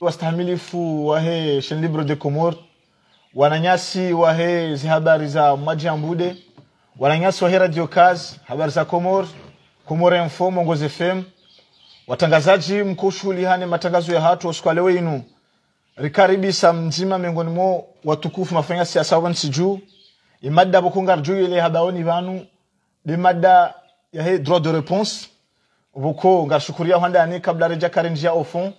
wastahimilifu wa he Chaine Libre de Comore, wananyasi wahe he habari za maji ya Mbude, wananyasi wa he Radio kaz habari za comor comor Info, mongoze FM, watangazaji mkushughulihane matangazo ya hatu usiku leo inu rikaribisa mzima miongoni mwa watukufu mafanya siasa wansi juu imada bukunga juu ile habaoni banu bimada ya he droit de réponse boko ngashukuria hwandani kabla reja karenjia au fond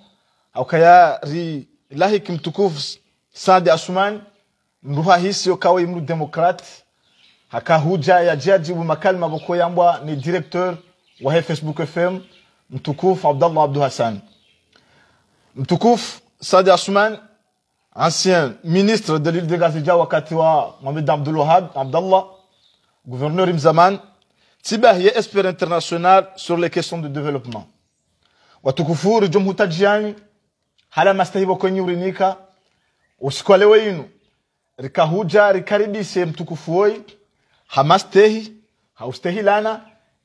akaya ri ilahi mtukufu Saad Assuman mruha hisio kawe imru demokrat haka huja ya jajibu makalma boko yambwa ni directeur wa Facebook FM mtukufu Abdallah Abdou Hassan mtukufu sadi Assuman ancien ministre de l'île de Gazija wakati wa Mohamed Abdul Wahab Abdallah gouverneur Imzaman Tibah est expert international sur les questions de développement. Watukufuru Jomhuta Djiani hali amastahibo kwenye urinika usiku leo inu rikahuja rikaribise mtukufu woi hamastehi haustehi lana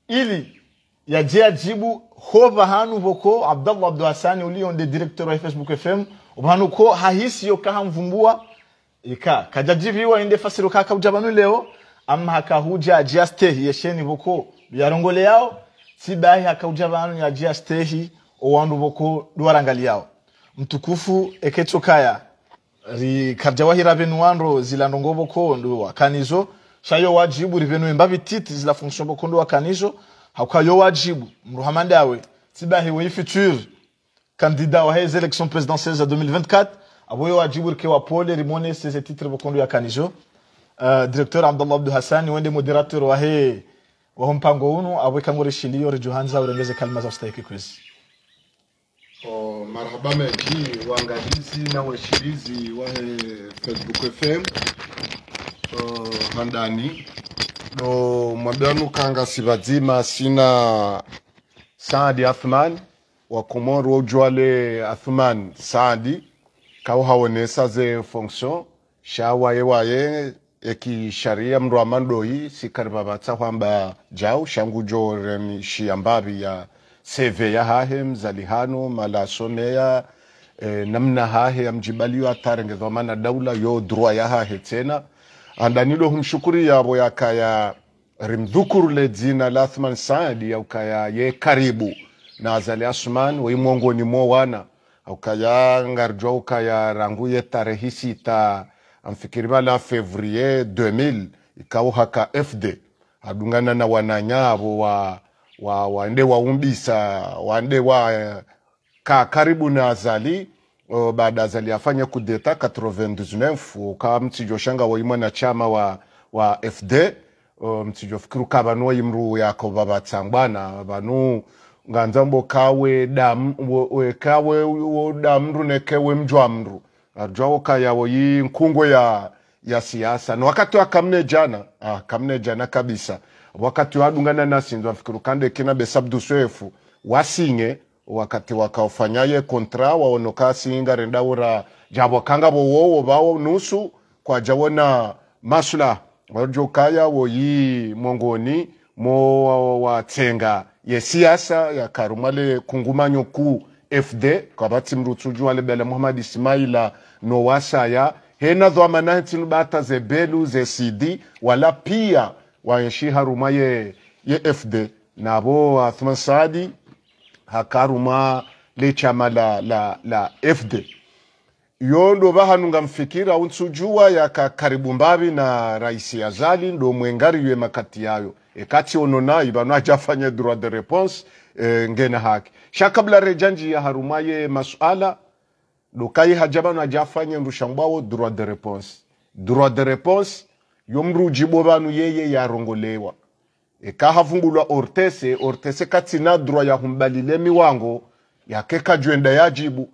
ili yaje ajibu hova hanu voko Abdallah Abdul Hassan ulionde directeur wa Facebook FM ubahanu ko hahisi yo kahamvumbua ika kajajiviwa inde fasiru kaka ujabanu leo ama hakahuja ajia stehi yesheni voko yarongole yao sibahi hakauja banu ya ajia stehi owandu voko duwarangali yao mtukufu ekechokaya rikavya wahira venu wanro zilandongo bokondo wakanizo shayo wajibu rivenu imba vititi zila fonction bokondo wakanizo hakwa yo wajibu mruhamande awe tibahi we futur kandida wa hez election presidentielle za 2024 abo yo wajibu rike wa pole rimone sese titre bokondo yakanizo uh, directeur Abdallah Abdul Hassan wende moderateur wa he wa mpango uno abo kangore shindi shilio rijuhanza urengeze kalma za ustaiki kwezi Oh, marhaba meji waangalizi na washirizi wa eh, Facebook FM oh, handani do mwabwanu kanga sivazima sina Saadi Athman wa Komoro wojwale Athman Saadi kau ze fonction sha waye waye ekisharia mndu amandoi sikarivavatsa hwamba jau shangu joremi shiyambavi ya seve ya hahe mzalihano malasomeya e, namna hahe yamjibaliyo atarengezwa maana daula yo droit ya hahe tena andanilo humshukuri yavo yakaya rimdhukurule dzina la athman saadi yaukaya ye karibu na azali asman wei mwongoni mo wana aukaya ngarjwa ukaya rangu ye tarehi sita amfikirima la fevrier 2000 ikau haka fd adungana na wananyavo wa wa wande waumbisa wande ka karibu na azali uh, baada azali afanya kudeta 99 ka mtsijo shanga wa imana chama wa, wa fd o, mtsijo fikiri ukaa vanu waimru yako tsangwana banu nganza mbo kawe dam wekawe wodamru nekewe mjwamru ka kayawo yi nkungwe ya ya siasa na wakati kamne jana ah, kamne jana kabisa wakati wadungana nasinzwa mfikiri kande kina besabdu swefu wasinge wakati wakaofanyaye kontra waonoka singa renda ura jabo kanga bowowo bawo nusu kwa jawona masula warjokaya woyi mongoni mo watsenga ye siasa ya karumale kungumanyo ku fd kwa bati mrutuju wale bele muhammad ismaila no wasaya hena dhamana tinu bata ze belu ze cd wala pia wayeshiharuma ye, ye fd nabo athman saadi hakaruma lechama la, la, la fd yo ndo bahanu ngamfikira unsujua yaka karibu mbavi na rais azali ndo mwengariwe makati yayo ekati onona ibano ajafanya droit de réponse e, ngena haki shakabla rejanji ya ye masuala ndo kai hajabano ajafanya ndushangbawo droit de réponse droit de réponse yomruji bo bantu yeye yarongolewa ekahavungulwa ortese ortese katsinadrwa yahumbalile miwango yake kajwenda yajibu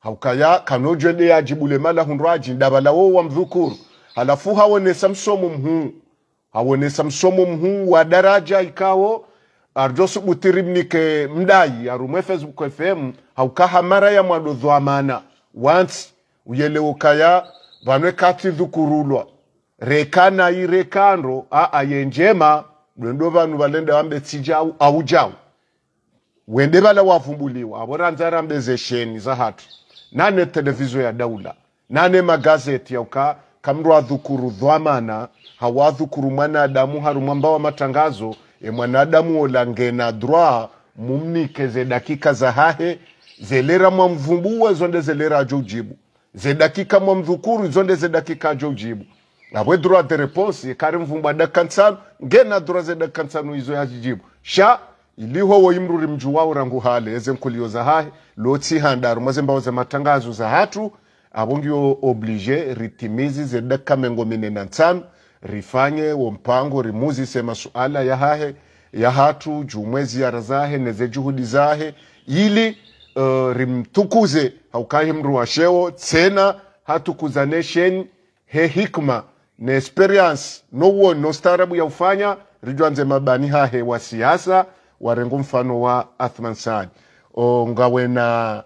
haukaya kanojwende yajibu lemala hundu ajindabala wo wa mdhukuru halafu hawonesa msomo mhuu hawonesa msomo mhuu wa daraja ikawo arjosubutiribnike mdai arumwe facebook fm haukaha mara ya mwadodhoamana once uyelewokaya vanwe kati dhukurulwa rekana irekano aaye njema ndo vanhu valenda vambe tsijau aujau wende vala wavumbuliwa avoranza rambe zesheni zahatu nane televizo ya daula nane magazeti yauka kamndu adhukuru dhwamana hawadhukuru mwanadamu haru mwamba wa matangazo e mwanadamu ola ngena droit mumnikeze dakika za hahe zelera mwamvumbuwa zonde zelera ajo ujibu ze mwamdhukuru zonde zedakika dakika ajo ujibu awe droit de réponse yekare mvumbwa dakika nsanu ngena droit ze dakika nsanu izo yachijibu sha iliho woimruri mju wao rangu hale eze nkulio za hahe handaru mwaze mbawo za matangazo za hatu abo ngio oblige ritimizi ze dakika mengo mine na nsanu rifanye wo mpango rimuzi se masuala ya hahe ya hatu juu mwezi yara zahe neze juhudi zahe ili uh, rimtukuze haukahi mruwa wa sheo tena hatukuzane sheni he hikma ni experience nowoni nostaarabu ya ufanya nze mabani hahe wa siasa warengo mfano wa athman saad ongawena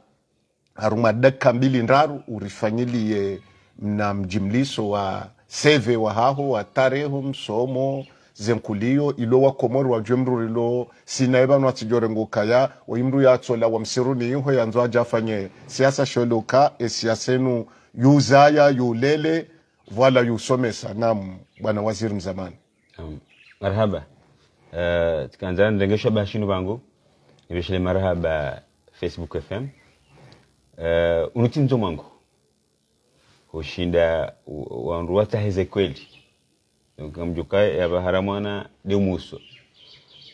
haruma dakika mbili ndaru urifanyilie na mjimliso wa seve wa haho wa tareho msomo zenkulio ilo wa komori wa jemru ilo sinaye banu atsijorenguka ya oimru yatsola wa msiru ni niiho yanzo ajafanye siasa sholoka esiasenu yuzaya yulele wala yusomesa nam bwana waziri mzamani um, marhaba uh, eh, tikanzana ndengesha bashinu vangu niveshele marhaba facebook fm uh, eh, unuti mzo mwangu hushinda wandu wataheze kweli kamjuka yava haramwana demuso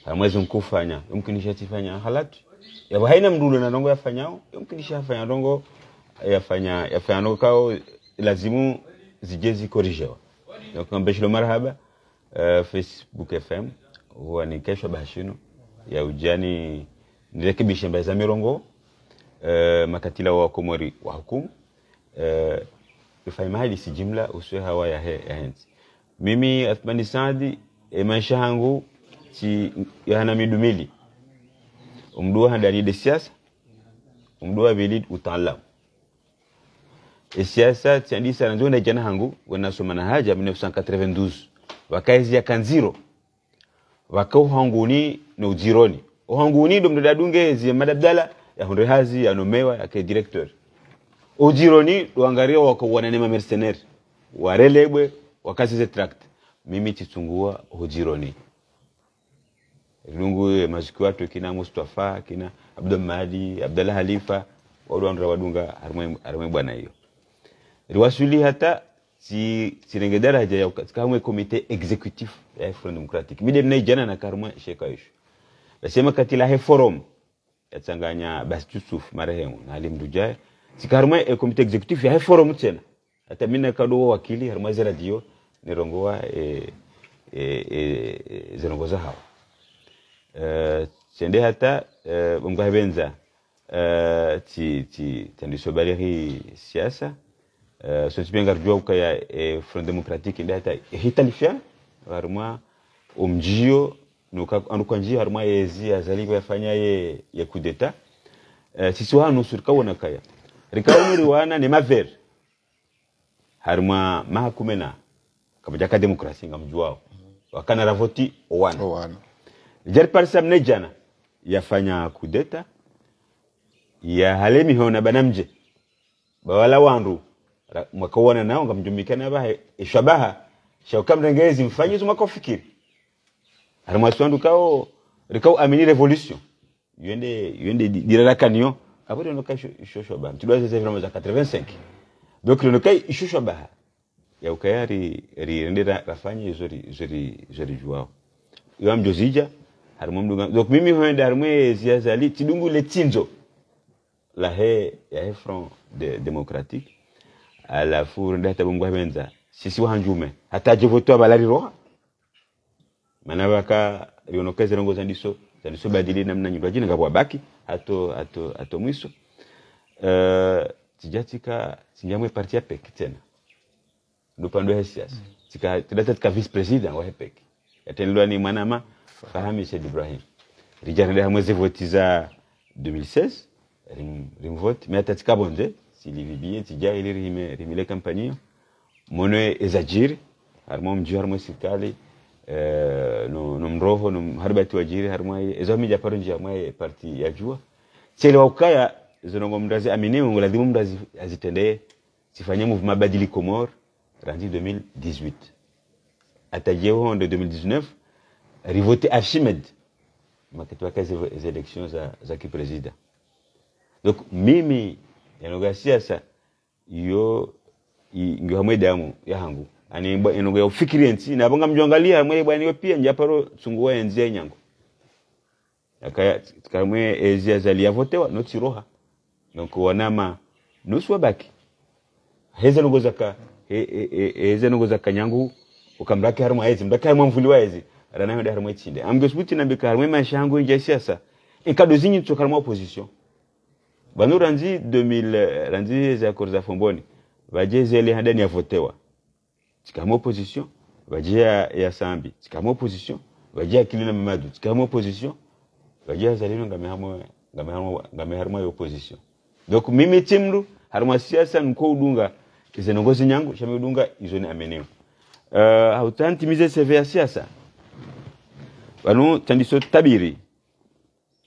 haramwezi nkufanya yomkinishatifanya halat yava haina mdulo na ndongo yafanyao yomkinishafanya ndongo yafanya yafanya ndongo kao lazimu zijie zikorishewa nakuambeshilo marhaba euh, facebook fm huwa ni kesho bahashino ya ujani nirekebishe mbae za mirongo uh, makatila wa komori wa hukumu uh, ifaimahali si uswe hawa ya, he, ya hensi mimi athmani saadi e maisha hangu si Yohana midumili umduwa handani de siasa umduwa bilid utalamu E siasa tiandisa nanjona jana hangu wanasoma na haja 1992 ya kanziro waka uhanguni na ujironi uhanguni ndo mdadadunge zie madabdala ya hunde hazi ya nomewa ya ke director ujironi wangaria waka ma mercenaire warelebwe ze tract mimi chitungua ujironi lungu eh, maziki watu kina Mustafa kina Abdul Mahdi Abdullah Halifa wadu wandu wadunga harume bwana hiyo Liwashuli hata si si daraja ya kamwe komite exekutif ya Front Democratic mide jana na karma sheka ishu nasema la he forum ya yachanganya basi tusuf marehemu na Ali si sikarma e komite exekutif ya he forum tena hata mimi nakado wakili zera dio nirongoa e, e, e, zirongoza hao e, sende hata mungu e, mgabenza e, ti ti tandiso baleri siasa Eh, sochipenga ryoka ya eh, eh, front democratique ndata hitalifya varumwa omjio anduka njio harumwa yezi azali yafanya ye, ye coup d'etat sisi hanu surikawona kaya rikawumiri wana ne maver harumwa mahakumena kamajaka demokrasi nga wakana ravoti owana owana jari parisa mne jana yafanya kudeta ya halemi hona banamje bawala wandu mwaka nao ananaonga mjumikana bahe ishabaha shauka mrengezi mfanye zuma fikiri kofikiri alimwaswandu kao rikao amini revolution yende yende dirarakanio abodi onoka shosho baha mtidwa sasa hivi za 85 donc kai shosho ba ya ukayari ri rirendera rafanye zori zori zori juao yo mjozija harimo mdunga donc mimi hoenda harimo ziazali tidungu letinzo la he ya front de, democratique alafu ndata bungwa benza sisi wanjume hataje abalari abalalirwa mana baka rionokeze rongo zandiso zandiso badili na mna nyumba jina ngabwa baki ato ato ato mwiso uh, eh, tijatika sinjamwe parti ya pek tena dupando ya siasa tika tidata tika vice president wa hepek yatendelwa ni mwanama Fahmi Said Ibrahim rijana da mwezi voti za 2016 rimvote rim mais hata tikabonze tilivibie tija ili rimile kampania monoe ezajiri harimo mjuhari harimo sirikali eh, nomroho no nomharibati wajiri harimo ezomija paronji harimo parti ya jua chelewa ukaya zonongo mndazi aminimu lazima mndazi azitendee sifanye mouvement badili komor rendu 2018 atajeho de 2019 rivote Archimède makitwaka hizo élections za za kipresida donc mimi enoga siasa iyo ngiwa mweda ya hangu ani enoga ya ufikiri na nabonga mjwangalia mwede bwaniwe pia njaparo tsunguwa enzi ya nyango akaya tikamwe ezi azali no tiroha donc wanama nusu wabaki heze nogozaka he, he, heze nogozaka nyangu ukamraki harumu hezi mraki harumu mvuli wa hezi ranayo da harumu echinde amgesbuti nambika harumu maisha yangu inja siasa ikadozinyi tsokarmu opposition vanoranji 2000 ranji za korza fomboni vaje zele handani yavotewa chikama opposition vaje ya, ya sambi chikama opposition vaje ya kilina mamadu chikama opposition vaje ya zalino ngameharimo ngameharimo ngameharimo ya opposition donc mimi timru harimo siasa nko udunga izenongozi nyangu shame udunga izoni ameneo uh, hautantimize seve ya siasa vanu tandiso tabiri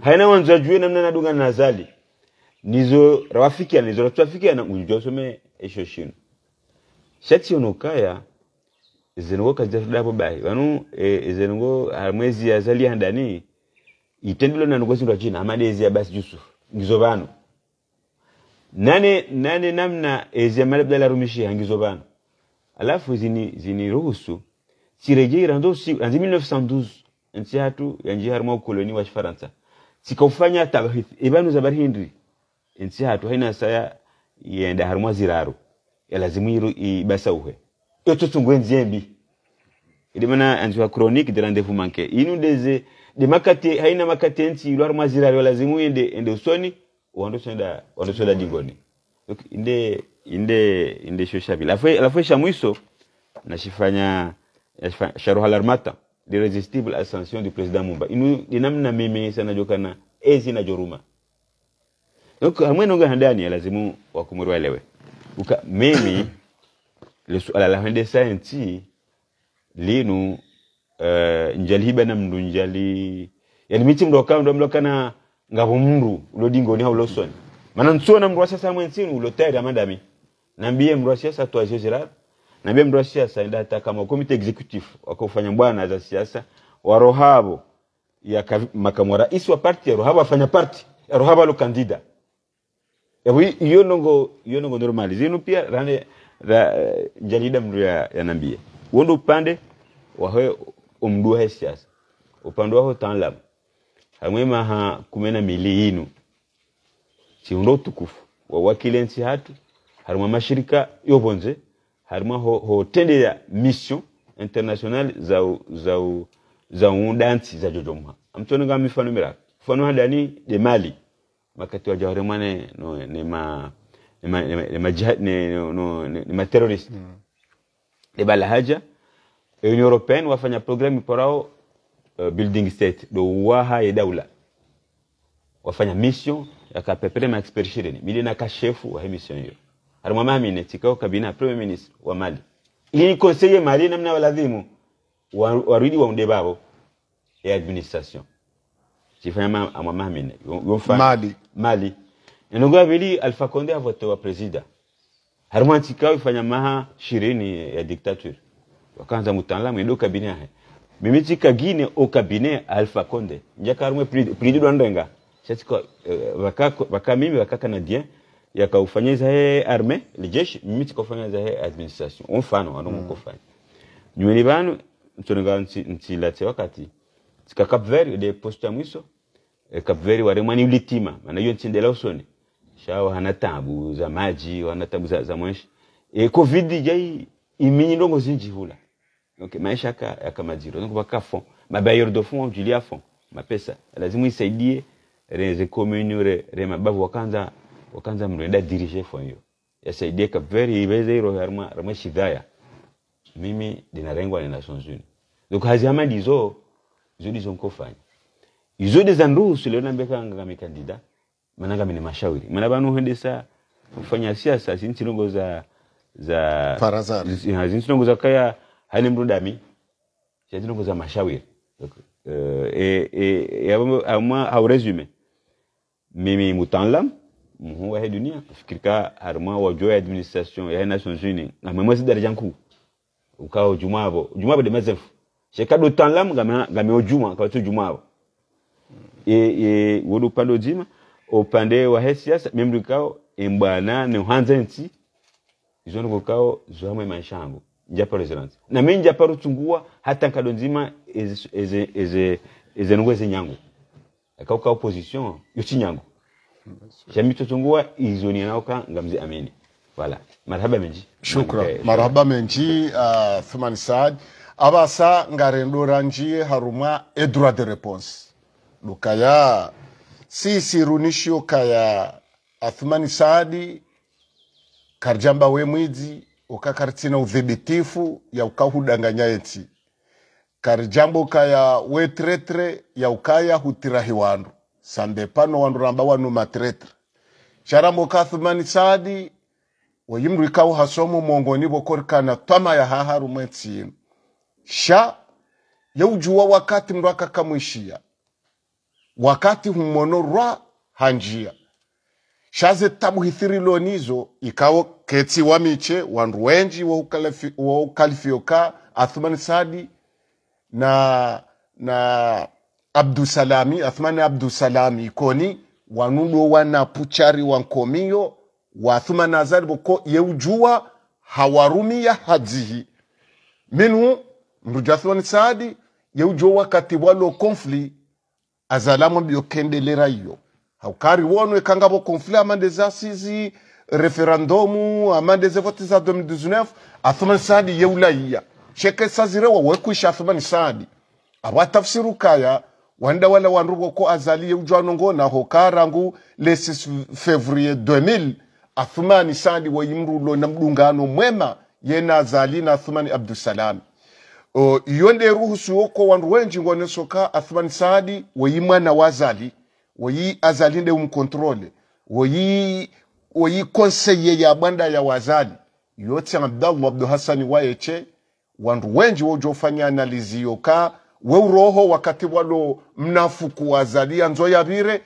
haina wanzo ajue namna nadunga na zali nizo ya nizo rafikia na unjua some esho shino shati onokaya zengo kajafda po bai wanu e, zengo harmwezi ya zali ya ndani itendilo na ngozi ndo china ezi ya basi Yusuf ngizo bano nane nane namna ezi ya malabda la rumishia ngizo bano alafu zini zini ruhusu chirejera ndo si 1912 nchi hatu yanji harmo koloni wa Faransa chikofanya tabrithi ibanu za barhindri insi hatu haina saya yenda harumwa ziraru yalazimu yiru ibasauhe yoto tungwe nzembi idimana anziwa kronik de rendez-vous inu deze de makati haina makate nsi yiru harumwa ziraru lazimu yende ende usoni wandosonda senda jingoni inde inde inde shoshabi lafwe lafwe shamwiso nashifanya sharuhalarmata l'irresistible ascension du président Mumba inu namna mimi sana jokana enzi na joruma donc hamwena nga ndani lazimu wakumwelewe uka mimi le suala la hande sayansi linu uh, eh, njalihiba na mndu njali yani michi mdoka mdo mlokana ngabo mndu ulodingo ni haulosoni mana ntsuona mndu wa sasa mwensinu ulotayari amandami nambie mndu wa siasa tuaje na mndu wa siasa ndata kama komite executive wakofanya bwana za siasa wa rohabo ya makamu wa rais wa parti ya rohabo afanya parti ya rohabo alo kandida iyo nongo iyo nongo normali zinu pia rane ra, jarida mdu ya, yanambia wondo upande wahe omdu ya siasa upande waho tanlam hamwe maha kumena mili inu chiundo utukufu wawakilensi hatu harimwe mashirika yobonze harima ho, ho tende ya mission international za za za undansi za jojoma amtoni ga mifano mira mfano hadani de mali makati wa jawari mane no ne ma ne ma ne ma jihad ne no ne ma terrorist de mm. bala haja union européenne wafanya programu porao uh, building state do waha ya daula wafanya mission yakapepere ma expert mili na kashefu wa mission hiyo alimwambia Amine kikao kabina premier minister wa Mali ili conseiller Mali namna walazimu warudi waunde babo e ya administration sifanya amwambia Amine yofa Mali Mali nilongoa vili Alpha Condé avotewa president harimwa kikao ifanya maha shirini ya dictature wakanza mutanla mwendo kabine he mimi tika gine o kabine Alpha Condé njaka harimwe president ndenga chatika uh, eh, waka mimi waka Canadien yakaufanyiza he zahe arme lijeshi miti kofanyiza he administration mfano wano mm. kufanya nywele banu nti, ntila te wakati tika Cap Verde de posta mwiso e Cap Verde wale mwani ulitima maana hiyo ndela usoni shawa hanatabu za maji wana za, za mwenshi e covid jai iminyi ndongo zinjihula okay, maisha ka yakamajiro donc bakafo mabayor de fonds julia fond mapesa lazimu isaidie reze commune re, re mabavu wakanza okanza munhu enda dirige for yasaidia ka very ivaiza iro harma rimwe shidaya mimi ni ndinarengwa ninasonzwini doko hazihama ndizo zudi zonkofanya izodi za nduhusu leo mi mikandida mananga mine mashauri mana vanhu hendesa kufanya siasa zinsinongo za za parazana zinsinongo zakaya hali mrudami zinsinongo za mashawiri euh, et, et, et, et, et, et, et, et, et, et, et, et, et, et, muhu wa dunia fikirka harma wa wajoe administration ya nations unies ngame mwezi daraja nku ukao jumavo jumavo de mazef sheka do temps lam ngame ngame ojuma kwa tu jumavo e e wodo pando jima upande wa he siasa memri kao embana ne hanze nti izoni kokao zwamwe maishango nja president na mimi paru tungua hata nkado nzima eze eze eze eze nyango akauka opposition yo chinyango chamitotonguwa izoninaoka ngamzi amini wala marhaba menji shukra marhaba menji uh, thuman saad abasa ngarendora nji harumwa e droit de réponse dukaya sisirunishio kaya athumani saadi karjamba we mwidzi ukakaritsina udhibitifu ya ukahudanganya etsi karjambo kaya wetretre ya ukaya hutirahi wandu sande pano wandu ramba wanu matretre sharamo kathumani sadi weyimrwikawo hasomo mongoni vokorikana twama ya haharu mwetsinu sha yeujuwa wakati mndu kamwishia wakati humono rwa hanjia shaze ikao ikawo wa miche wandu wenji ukalifioka athumani sadi na na abdusalami athmane abdusalami koni wanulo wana puchari wa wa waathumana azari boko yeujua hawarumi ya hadzihi minhu mruja athmani saadi yeujua wakati walo konfli azalamu byokendelera iyo haukari wonwe kangabo konfli amande za sizi referandomu amande za zevoti za 2019 athmani saadi yeulaiya sheke sazirewa wekwisha athmani saadi awatafsiru kaya wanda wala wanrugo ko azaliye ujwanongo na hokarangu le 6 fevrier 2000 athumani sandi wa lo na mdungano mwema ye na azali na athumani abdusalam o yonde ruhusu woko wandu wenji soka athumani sandi wa wayimwana wazali wa yi azali nde umkontrole wa yi konseye ya banda ya wazali yote abdallah abdu hasani wayeche wandu wenji wojofanya analizi yoka we uroho wakati walo mnafuku wazalia nzo vire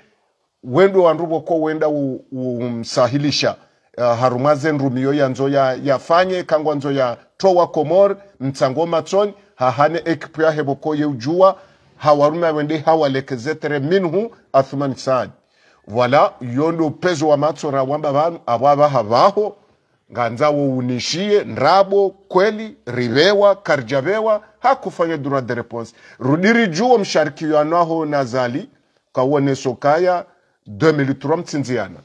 wendo wanruvoko wenda umsahilisha uh, harumaze ya yanzo ya, yafanye kangwa nzo ya towa komor mtsango matsoni hahane hebo ya hevoko ujua hawarume wende hawalekezetere minhu athumani saadi wala yondo pezo wa matsora wamba vanu avo havaho nganza unishie Nrabo kweli rivewa karjavewa hakufanya dura de réponse rudiri juwo msharikiwanaho na nazali kawone sokaya 2003 mtsinziana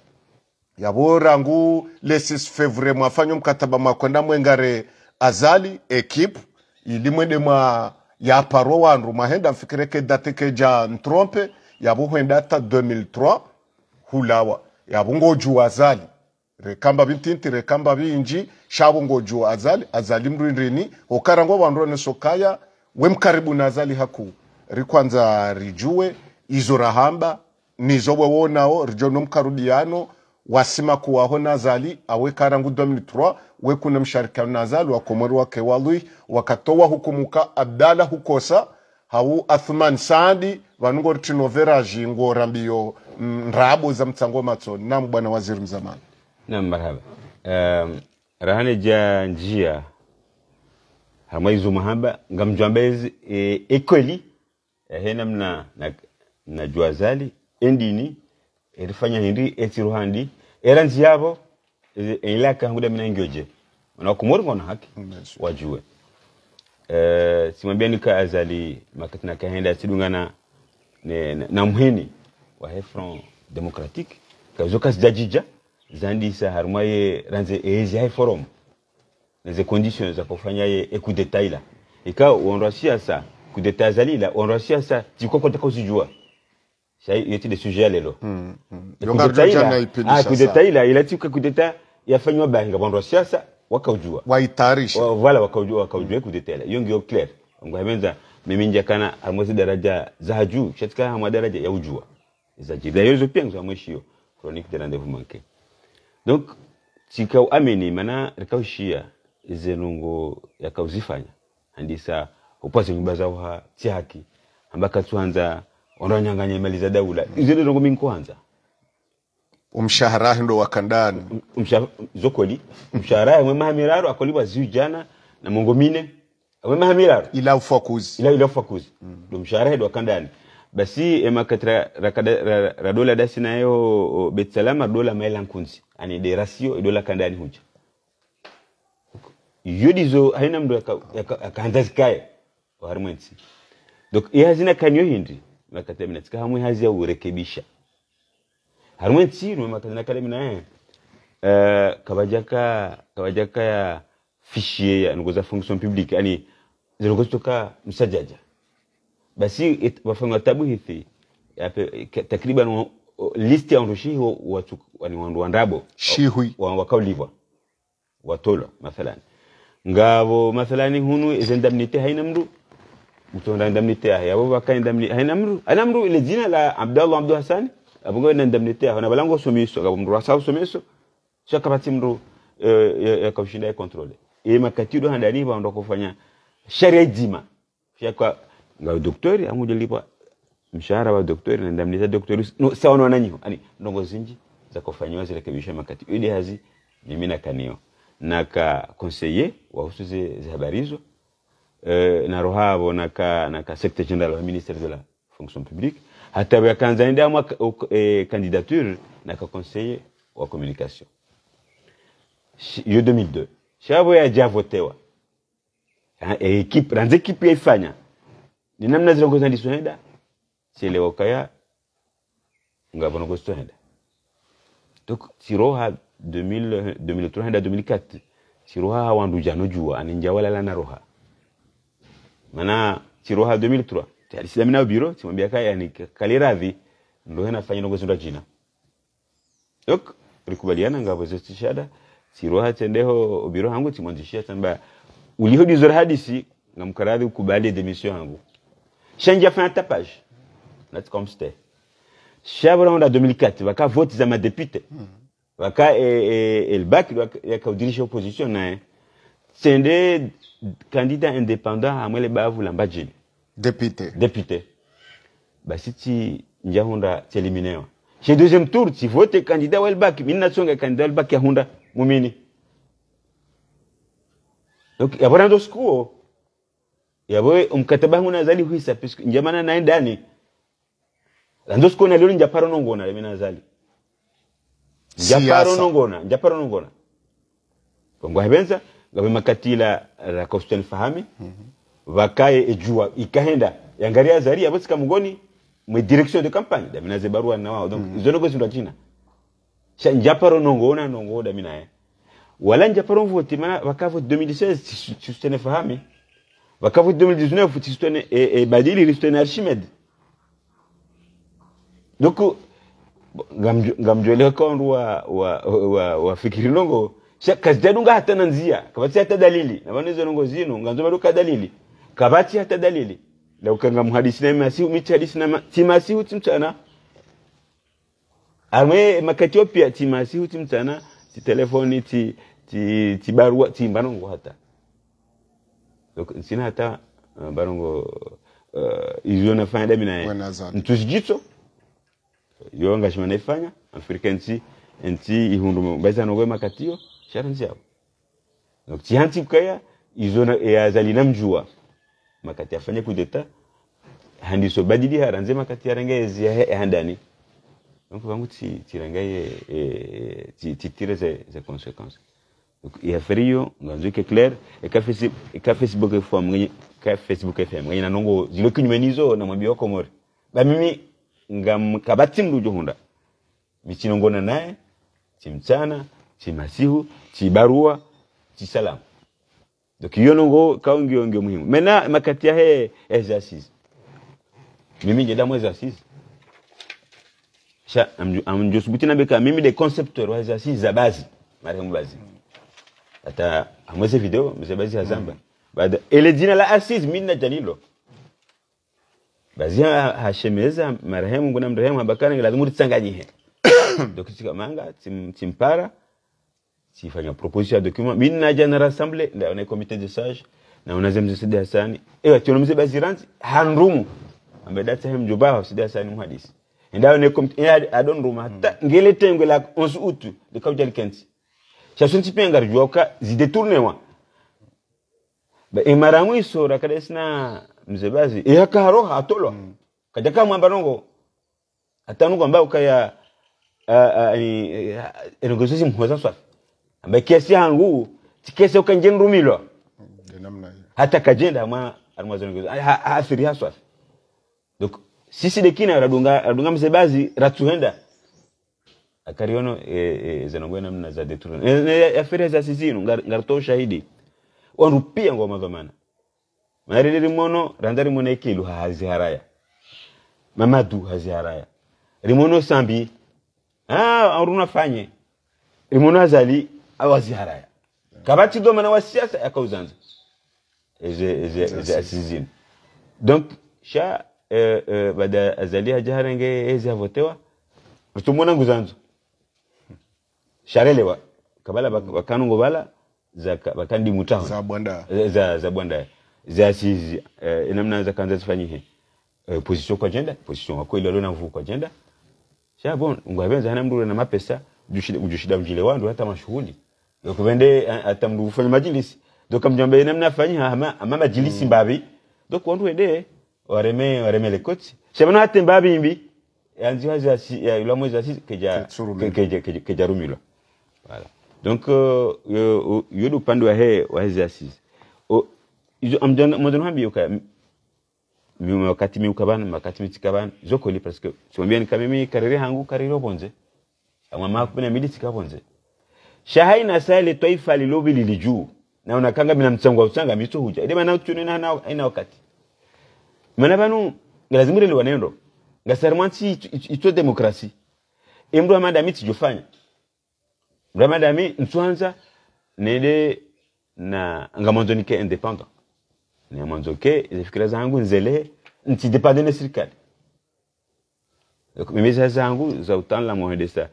yavora ngu lesis fevre mwafanya mkataba mwakwenda mwengare azali ekipe ilimwende mwa yaparo wandu ke date ke ja ntrompe yavuhwenda hata 2003 hulawa yavungojuwa azali rekamba bintinti rekamba binji shabo ngoju azali azali mrindrini okarango wandrone sokaya wemkaribu na azali haku rikwanza rijue izo rahamba nizobwe wonao rijo nomkarudiano wasima kuwaho na azali awe karangu 2003 we kuna msharika na azali wa komori wa kewalui wakatoa hukumuka abdala hukosa hau athman sandi vanongori tinovhera jingo rambio nrabo mm, za mtsango matso na bwana waziri mzamani Naam, marhaba. Um, rahane ja njia hamwaizu mahaba ngamjwambezi e, ekweli e, henamna na, na jwazali endini erifanya hindi etiruhandi era nzi yavo enilaka e, hanguda mina ingyoje wanakumuri ngona haki wajue e, simwambia nika azali makatina na kahenda sidungana na mhini wa front democratique kazo kasijajija zandisa haruma ye ranze eezia ye forum na ze conditions za kufanya ye e coup d'etat ila ika uonrosia sa coup d'etat azali ila uonrosia sa kote kuzijua sai yote de sujet lelo mm, mm. coup d'etat ila ah coup d'etat ila ila tika coup d'etat yafanywa banga uonrosia sa wakaujua waitarisha wa, wala wakaujua wakaujua mm. coup d'etat ila hiyo ndio clear ngwamenza mimi nje kana harmosi daraja za juu shatika hamwa daraja ya ujua za juu yozo pia ngwa mwishio chronique de rendez-vous manqué donc chikau amini mana rikaushia zenungo yakauzifanya andisa upase nyumba zao ha chihaki ambaka tuanza onanyanganya mali za daula zile rongo mingi kwanza umshaharahi ndo wakandani um, Umsha, zokoli umshaharahi mwe mahamiraro akolibwa ziu jana na mongo mine mwe mahamiraro ila ufakuzi ila ila ufakuzi mm. umshaharahi ndo wakandani basi emakat radola dasina yo bet salama dola mailan kunsi ani de rasio dola kandani huja yodizo haina mdo mndu akandazikaye warimwensi donc ihazina kanyo hindi mina makateminatsika hamwe hazi yaurekebisha harimwensi nwe makazina mina uh, kabajaka kabajaka ya fichier ya nukoza fonction publique ani zirogostoka msajaja basi wafanya tabuhithi takriban list ya ndoshiho watu ni wandu wandabo shihui wakaulivwa watolo mathalan ngavo mathalani hunu izendamnite haina mru utonda ndamnite ahe baba ka ndamnite haina mru ana mru ile jina la Abdallah Abdul Hassan abungo ndamnite ahe na balango somiso ngavo mru asau somiso shaka pati mru yakashinda kontrole e makatido handani ba ndo kufanya sheria jima shaka nga doktori amujalipa mshahara wa doktori naendamliza doktori no, sawa na nanyo ani ndongo zinji za kufanywa zile kabisha makati ili hazi mimi na kanio na ka conseiller wa hususi za habarizo e, eh, na na rohabo ka na ka secretary general wa ministry de la fonction publique hata kanza ndia mwa e, candidature na ka conseiller wa communication yo 2002 shabo ya javotewa ekipe eh, ranze ekipe ifanya ni namna zinakwenda ndisoneda selewakaya ko kostoneda tok siroha 2000 2003 henda 2004 siroha wandu jano juwa la na roha mana siroha 2003 tayari sidaminao biro simwambia kaya yani kaliradhi ndo hena fanya henafanya nokwenda jina donc likubaliana ngabo shada siroha tendeho biro hangu timwanzishia tamba ulihodi zora hadisi ngamkaradhi ukubali demission hangu Change fait un tapage. That's comme c'était. Chabronda 2004, vaka vote ma député. Vaka et le bac, qu'au dirige opposition na. Hein. C'est des candidats indépendants à moi les bavou l'amba Député. Député. Bah si tu tu t'éliminer. Chez deuxième tour, tu votes candidat ou le bac, minna songa candidat le bac ya honda mumini. Donc, il y a vraiment de secours. ya wewe mkataba yangu nazali huisa pisku njamana naye ndani ndo na lero njaparo nongona leme nazali njaparo nongona njaparo nongona kongwa habenza gabe makatila la kostel fahami mm -hmm. ejua ikahenda yangaria zari yabo sikamgoni mwe direction de campagne damina ze barua na wao donc mm -hmm. zono ndo china cha njaparo nongona nongoda mina wala njaparo vote mana vakavo 2016 tu sustene fahami Wakafut 2019 et, et Badil ilistone Archimède. Donc ngamjolea kaundu wa wa wa, wa fikiri longo kazidadunga hata nanzia kabati hata dalili na vanizo longo zino nganzo baduka dalili kabati hata dalili la ukanga muhadisi na masihu miti hadisi na timasihu timtana amwe makatiopia timasihu timtana ti telefoni ti ti, ti barua timbanongo hata donc sina hata euh, barongo uh, ivyo nafanya na ntusijitso yo ngashima naifanya afrika nti nti ihundu baizana ngwe makatiyo shara nti yabo donc kaya izo na yazali namjua makati afanye kudeta handiso badidi haranze makati yaranga yezia e handani donc vangu tirangaye e- titireze ze conséquences ya frio nganzuke clair eka facebook eka facebook fm ngenye ka facebook fm ngenye nanongo zilo nizo na mwambia wako mori ba mimi ngamkabati juhunda hunda ngona naye chimchana chimasihu chibarua chisalam donc iyo nongo kaongio ngio muhimu mena makati ya he exercice mimi ngeda mwezi exercice sha amjusubuti beka mimi de concepteur wa exercice za bazi marehemu bazi hata video mzee ya zamba baada ile jina la Asis mimi hashemeza marehemu mrehemu habakana manga tim, timpara proposition ya mimi rassemble na comité de sage na hasani ewa ranzi hanrumu data hem hasani muhadisi ne comité adon rumata hata hmm. la onsu utu de kaujal kenti shasonti pe ngar juwaka zidetourne wa ba imaramu e isora kada sina mzebazi yaka e haroha atolwa mm. kaja kama barongo atanu kwamba ukaya ani e, enogozezi mhoza swa ambaye kiasi hangu tikese ukanjendumilwa mm, hata kajenda ma almazongozo haathiri haswa donc sisi dekina radunga radunga mzebazi ratuhenda akariono e, eh, e, eh, namna za detrona eh, e, afere za sizinu ngarto shahidi wanrupia ngoma dhamana maririri mono randa rimono ekilu haziharaya mamadu haziharaya rimono sambi ah aruna fanye rimono azali awaziharaya kabati domana wa siasa yakauzanza eze eze eze asizino donc sha eh, eh, bada azali hajaharenge ezi avotewa rutumona nguzanzo sharele wa kabala bakanongo bala batandi mutaho za bwanda za, za bwanda za sizi eh, namna za kanza zifanyihe eh, position kwa jenda position wako ile lona mvuko kwa jenda sha bon ngwabenza hana mdule na mapesa jushida jushida mjile wandu hata mashughuli dokuvende eh, hata mdu ufanye majilisi dokamjambe namna fanyiha ama, ama majilisi mm. mbabi donc wandu ende wareme wareme lekoti shabana hata imbi yanziwa za ya ila mwezi asisi keja keja keja, keja rumilwa donc yoɗo pandu wahe wahezi assise mwanzoni hambi mimi wakati mi ukaban wakati miti kaban zokoli parce simwambia nikama mimi kariri hangu kariri obonze amwama kupina midi tikabonze shahai na sale na unakanga mina mtsangwa utsanga mito huja na ina wakati banu ito demokrasi amanda ramadami ntwanza nede na nga mwanzo nike independent na mwanzo ke zifikira zangu nzele ntidepende na serikali mimeza zangu za utanla muhendesa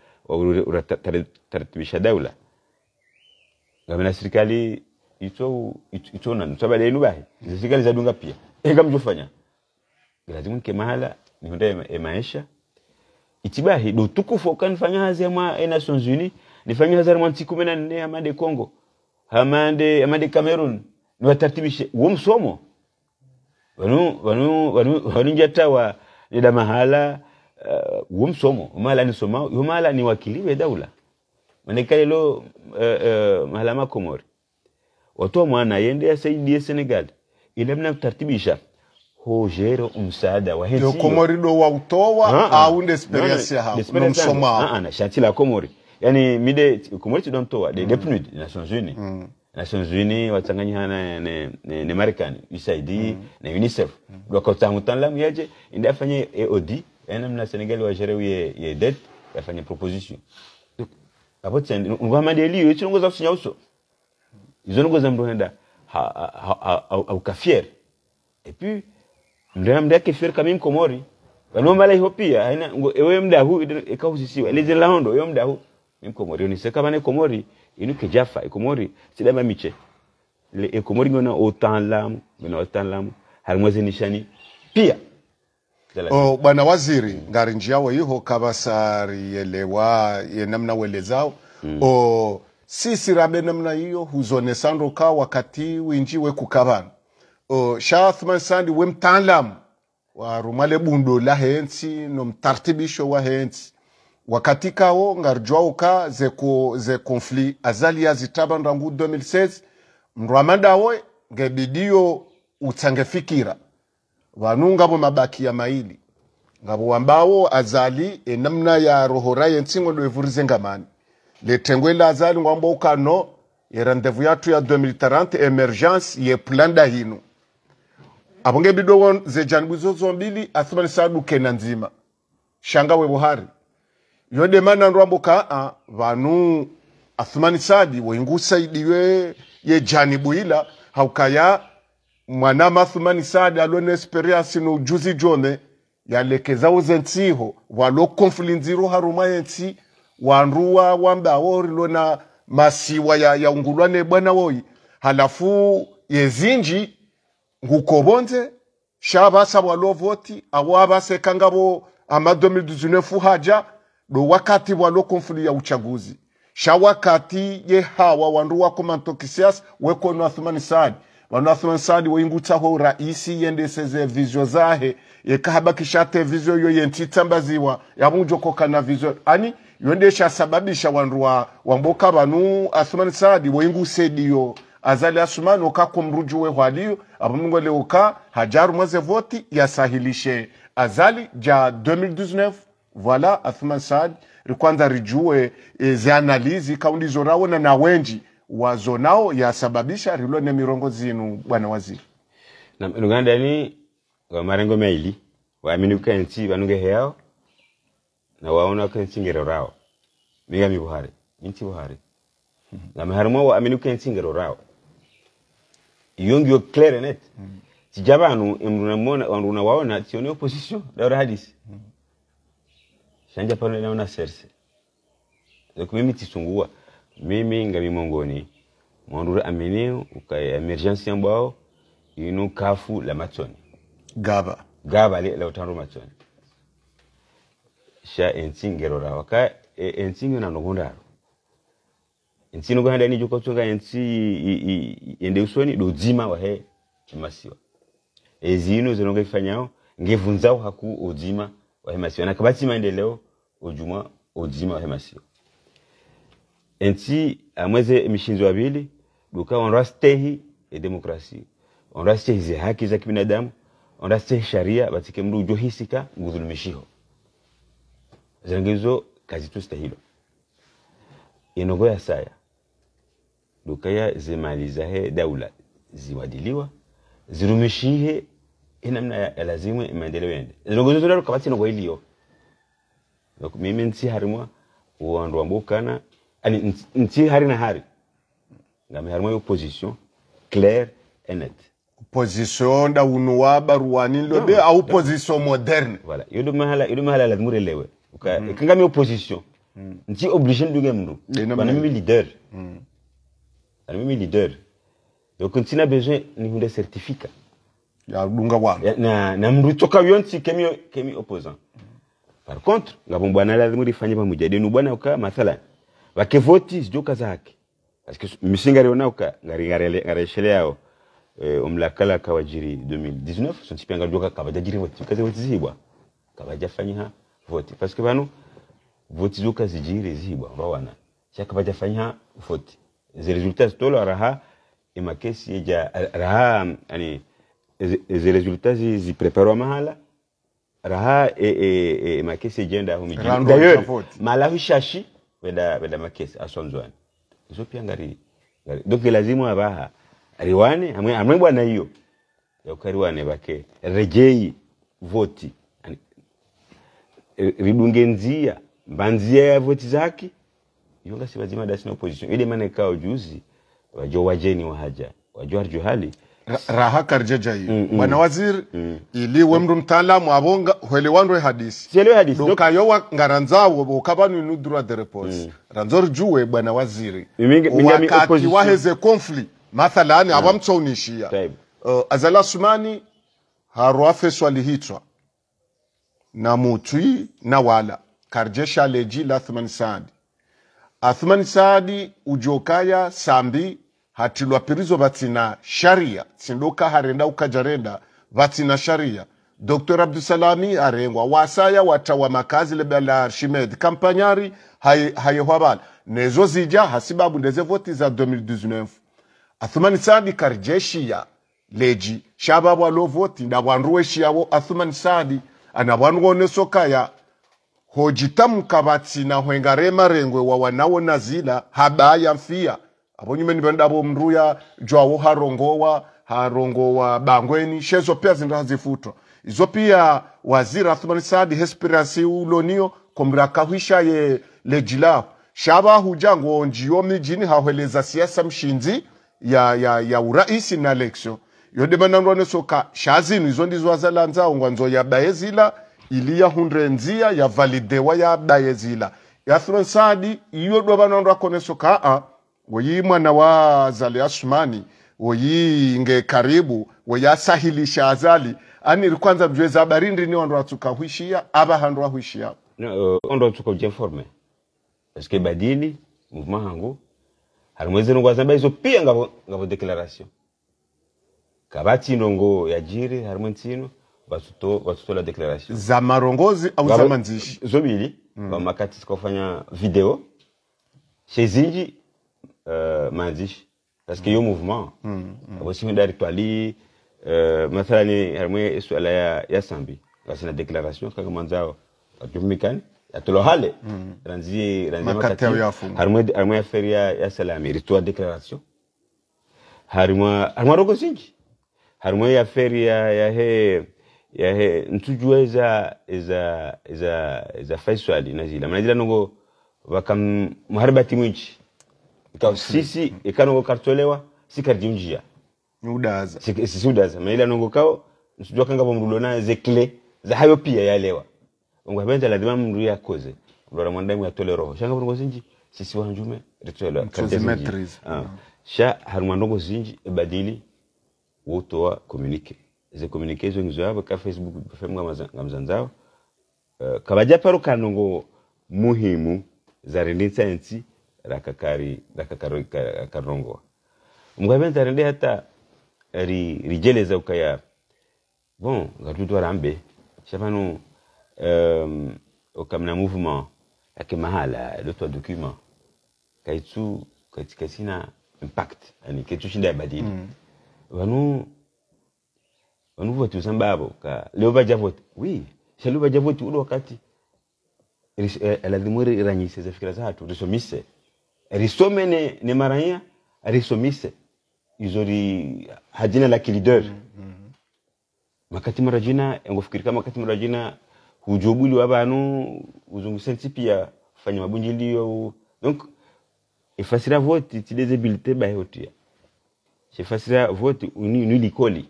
uratartibisha daula ngamena serikali ito ito na nsaba lenu bahe serikali zadunga pia ega mjofanya lazima nke mahala nihonda emaisha itibahi do tukufu kanifanya hazi ya ma Nations unis nifanye hazara mwansi kumi na nne amande congo amande amande Cameroon niwatartibishe huo msomo wanu njata wa nida mahala uh, huo uh, msomo umahala nisoma soma mahala ni daula manekale lo uh, uh, mahala makomori watoa mwana yende asaidie Senegal ile mnamtartibisha hojero umsaada wa hensi yo komori do wautoa au ndesperansia ha no msoma ana shati la komori yani mide kumwetu dontoa de mm. depunud nations unis mm. nations hana ne, ne, ne marekani usaid mm. na unicef mm. dokautangutanilamu yaje inde afanye eod enamna senegal wajere ye, ye det yafanye proposition apo nguhamande liyo za kusinya uso izo nongoza mndu henda aukafiere et puis mndu mndu akefiere kamim komori vanomala iho pia ewe mdahu ikahusisiwa elezela hondo yo mdahu mkomori onise kaba ne komori inu ke jafa ekomori sida ma miche le ekomori ngona otan lam ngona otan lam halmwezi nishani pia o oh, bwana waziri ngari njiawe yiho kabasari yelewa yenamna welezao mm. o oh, sisi rabe namna hiyo huzone sandro ka wakati winjiwe kukabana o oh, shathman sandi we mtaalamu warumale bundo la hensi no mtartibisho wa hensi wakati kawo ngarjwa uka ze zeko ze conflit azali yazitaba ndangu 2016 mrwamadawe utsange fikira wanunga bo mabaki ya maili ngabo wambawo azali enamna ya roho raye ntsingo ndo evurize ngamani letengo ile azali ngwambo ukano yerandevu yatu ya 2030 emergence ye plan dahinu abonge apo ze janbuzo zombili athimani sadu kenanzima shangawe buhari yode mana ndwambo a vanu athmani sadi wengu saidiwe ye janibu ila haukaya mwana mathmani sadi alone experience no juzi jone yalekeza uzentsiho walo konflinziro haruma yensi wanruwa wambawo rilona masiwa ya, ya ungulwane bwana woyi halafu yezinji ngukobonze sha basa voti abo abasekangabo ama 2019 haja do wakati bwalwo konfuli ya uchaguzi sha wakati ye hawa wandu wako mantokisias weko no Athmani Saadi vandu Athmani Saadi weingutsaho raisi yendeseze vizio zahe yekahabakishate vizio yo yentitambaziwa yamunjokoka na vizio ani yondeshasababisha wandu wa wamboka banu Athmani Saadi weingusediyo azali asumani okako mruju weho aliyo apamingole oka hajaru mwaze voti yasahilishe azali ja 2019 voila athman saad rikwanza rijue eh, e, zianalizi kaundi zorawona na wenji wazo nao yasababisha ne mirongo zinu bwana waziri na ni wa marengo maili waamini kukensi banunge heao na waona kukensi ngero rao migami buhari minti buhari na -hmm. na maharumo waamini kukensi ngero rao iyongiyo clear net mm -hmm. sijabanu emruna mona wanruna waona sione opposition daura hadisi mm -hmm shanja pale naona serse mimi tisungua mimi ngami mongoni mwandura aminio ukaya emergency ambao inu kafu la matoni gaba gaba le la utaro matoni sha ensingero ra waka e, ensingo na nogondaro ensino ganda ni juko tunga enti ende usoni dozima wahe masiwa ezino zinonga ifanyao ngevunzao haku ozima wahemasiwa na kabati maendeleo ojuma odzima wahemasiwa enti amweze mishinzi wabili duka onrastehi demokrasi onrastehi ze haki za kibinadamu onrastehi sharia batike mndu ujohisika nguzulumishiho zangizo kazi stahilo inogo ya saya dukaya zimali zahe daula ziwadiliwa zirumishihe namna ya lazima maendeleo ende zongozo kabati nogwa iliyo mimi nsi harimwa wandu ambao ani nsi hari na hari ngame harimwa yo position claire et nette position da unuwa baruani lo de au position moderne voilà yodo mahala yodo mahala lazima uelewe ukangami mm-hmm. yo position nsi obligé ndunge mndu bana mimi leader mm. bana mimi leader donc nsina besoin ni hunde certificat yadunga bwana na na mruchoka byonsi kemi kemi opposant par contre ngabo bwana lazima ulifanye pamoja deni bwana uka mathala wakevoti zijoka zake parce que misinga riona uka ngaringarele ngareshele yao eh, omlakala kawajiri 2019 sontipanga joka kabajajiri voti kaze voti zibwa kabajafanya voti parce que bano voti zoka zijiri zibwa vawana chaka bajafanya voti ze resultats tola raha emakesi ya e raha yani izi resultat zipreparwa mahala raha e, e, e, e makesi ejenda aho mijini dayori malaho ishashi wenda wenda makesi asonzwani izo pia ngari donc lazima abaha riwane hamwe hamwe bwana hiyo yaukariwane bake rejei voti e, ridunge nzia mbanzia ya voti zaki yonga si bazima dasi na opposition ile maana ikao juzi wajo wajeni wahaja wajo harjo hali raha karje jayi mm, mm. bwana waziri mm. ili we mndu mtaalamu abonga avo wandwe hadisi chelewe hadisi doka yowa ngaranzawo bokabanu inudura the reports mm. ranzor juwe bwana waziri wakati waheze konfli mathalani yeah. Mm. unishia uh, azala sumani harwafe hitwa na mutwi na wala karje shaleji la athman saadi athman saadi ujokaya sambi hati lwapirizo vatsina sharia sindoka harenda ukajarenda vatsina sharia dr abdusalami arengwa wasaya watawa makazi la shimed kampanyari hayehwavala nezo zija hasibabu ndeze voti za 2019 athumani sadi karijeshiya leji shababu voti na wandu weshiyawo athumani sadi ana wandu wonesokaya hojitamka vatsina hwenga remarengwe wawanawona nazila habaya mfia apo nyume nivendapo mnduya jwawo harongowa harongowa bangweni shezo pia zindu hazifutwa izo pia wazira athumani saadi hespirasi uloniyo komri akahwisha ye shaba huja ngo njiyo mijini haweleza siasa mshinzi ya, ya, ya uraisi na leksio yodemananrwanesoka shazinu izo ndizo azalanzao ya yabayezila ili ya hundre nzia yavalidewa yabayezila yathumani saadi iyo dwavananrwakonesoka a uh -uh weyi mwana wa azali asumani nge karibu asahilisha azali aniri kwanza mjue zabari ndini wandu watsuka huishia aba handu wahuishia no, uh, ondo watsuka ujenforme paske badini mvuma hangu nungu wazamba izo pia ngavo, ngavo declaration kava tinongo yajiri harimwe watuto vatsutola declaration za marongozi au za manzishi zobili mm. makati kufanya video shezinji uh, maanzishi paske hiyo movement washimi dari twali mathalani harimwe isuala ya yasambi asina declaration kaka mwanzao atumikani atulohale ranzi ranzi makati harimwe harimwe aferi ya yasalami ritwa declaration harimwa harimwa rogo zingi harimwe aferi ya yahe yahe ntujua eza eza eza eza faisali nazila manazila nongo vakam muharibati mwinchi kausisi hmm. ikanongo kartolewa sikarjimjia udaza sisi udaza maila nongo kao nsijua kanga pomrulo na zekle za hayo pia yalewa ngo hapenda lazima mru yakoze kulora mwandamu yatole roho shanga bongo zinji sisi wanjume ritolewa kartimetris ah sha haruma nongo zinji badili wotoa communique ze communique zo ngizo ka facebook fm ngamzanzao uh, eh, kabajaparo kanongo muhimu za renditsa ensi rakakari rakakarongwa mukaventa rende hata rijeleza ukaya bon ngatwitwa shavanu shapano um, okamna mouvement yake mahala dotwa document kaitsu kasina impact ani ketsushinda yabadili mm. vanu vanu voti usambavo ka leo vajavoti oui shalu vajavoti ulo wakati elazimuri eh, eh, ranyise zafikira fikira zatu risomise risome ne, ne maranya risomise izori hajina la kilider makati mara jina engofikiri kama makati mara jina hujobuli wa banu pia fanya mabunjilio donc efasira vote tidezabilite bayotia chefasira vote uni uni likoli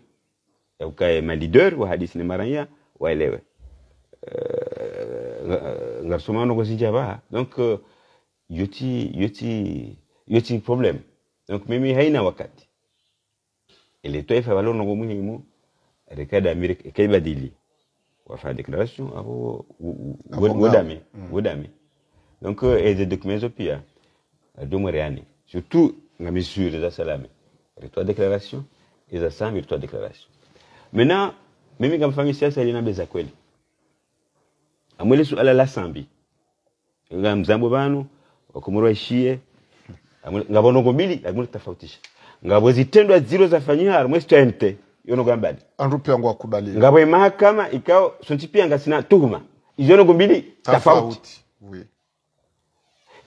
ukae malider wa hadisi ne maranya waelewe uh, ngarsomano kosinja ba donc uh, yoti yoti yoti problem donc mimi haina wakati ile taifa walonongo muhimu rekada amerika ikaibadili eh, wafa declaration abo wodami mm. wodami donc eh, eze dokumezo pia domwereani surtout nga mesure za salame toi declaration eza sami toi declaration maintenant mimi ngamfanya siasa ilinabeza kweli amwele suala la sambi ngamzambo banu wakumurwashie ngabona ngo mbili lakini tofautisha ngabwe zitendwa zilo zafanywa harimwe strength yono gambali anrupia ngo akubali ngabwe mahakama ikao sonchipia ngasina tuhuma izono ngo mbili tofauti oui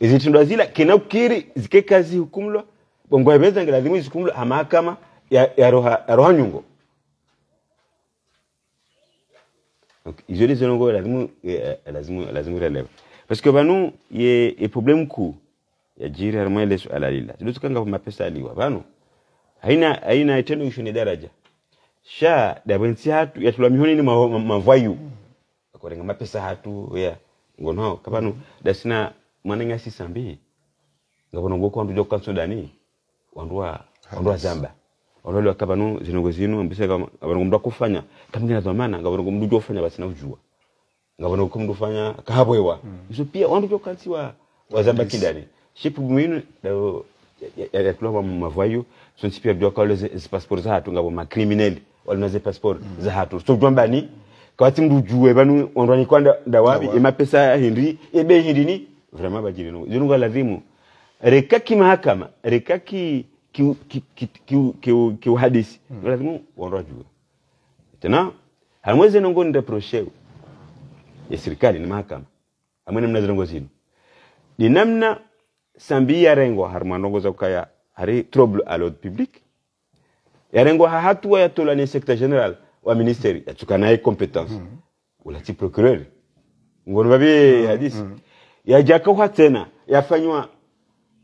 izitendwa zila ukiri zike kazi hukumlo bongo ebeza ngelazimu zikumlo amahakama ya, ya roha ya roha nyungo Donc, izo lazima lazima eh, lazima relève parce que banu ye, ye problem kuu ya jiri harimo ile swala lila tilutukanga pa mapesa aliwa banu haina haina tendo ishuni daraja sha dabwensi hatu yatulwa mihoni ni mavayu akorenga mapesa hatu ya ngono kabanu dasina mwanenga sisambi ngabono ngoko wandu joka sudani wandua wandua zamba wandua kabanu zinongo zinu ambisa kabanu ngumdu kufanya kamgina zamana ngabono ngumdu jofanya basi na ujua ngabona uko mndufanya kahabwewa izo pia wandu chokansi wa wazamba ndani shipu mwinu yatulava mumavayu sonsi pia bdiwakaole zipasport zahatu ngabo makrimineli walina zipasport zahatu sojwambani kawati mndujuwe kwa wandwanikwanda ndawavi imapesa pesa hindi ebe hindi ni vrema bajirino zilunga lazimu reka kimahakama reka ki kiuhadisi ki, ki, ki, ki, ki, ki, lazima wandwajuwe tena hamwezi nongo ndaproshewe ya serikali ni mahakama amwene mnazilongozino ni namna sambi ya yarengwa hari za kaya hari trouble à l'ordre public ya rengo ha hatua tola ni secteur general wa ministeri tuka nae competence mm -hmm. ulati procureur ngono babi mm -hmm. hadisi mm -hmm. yajakauha tena yafanywa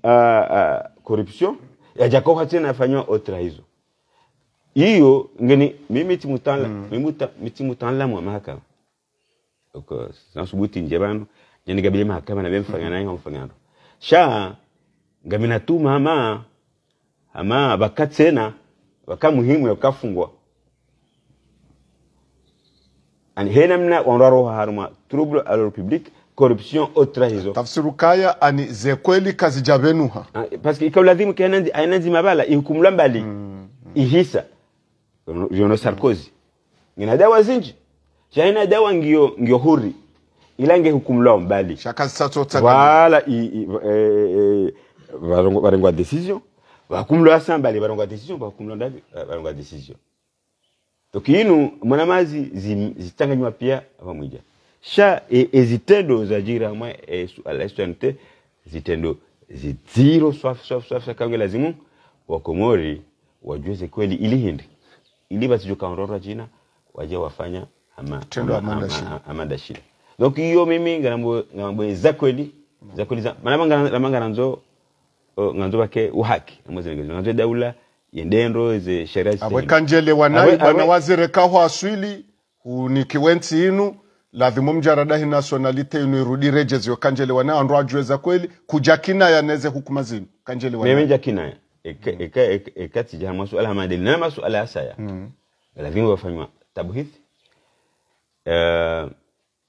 uh, uh, corruption yajakauha tena ya fanywa yafanywa hizo hiyo ngeni mimi timutanla mm. mimi timutanla mwa mahakama sansubuti njebano bano nyandigabile mahakama na bemfanya naye omfanyano sha ngaminatuma ama ama bakatsena baka muhimu yakafungwa ani hena henamna wanraroha haruma trouble à la république corruption au trahison tafsiru kaya ani ze kweli kazijabenuha ah, parce que ikawlazimu kenandi ainandi mabala ihukumula mbali mm, mm. ihisa jono sarkozy ngina dawa zinji jaina dawa ngio ngio huri ilange hukumu lao mbali wala barengwa e, e, decision bakumula asambali barengwa decision bakumula ndabi barengwa decision tokinu mwanamazi zitanganywa pia pamwija sha ezitendo e, zajira mwa alaisante zitendo zidhiro swafu swafu swafu kange lazimu wakomori wajue kweli ili hindi ili jina waje wafanya ama, amanda donc mimi ngambo za nanzo nganzo bake uhaki nganzo daula yendendo ze sheria kanjele wanai bana wazire aswili unikiwensi inu lazima mjaradahi nationalite inu irudi rejezi kanjele wanai andro ajue kweli kujakina yaneze hukuma zinu kanjele wanai mimi jakina eka eka eka hamadeli na masuala asaya hmm. wafanywa Uh,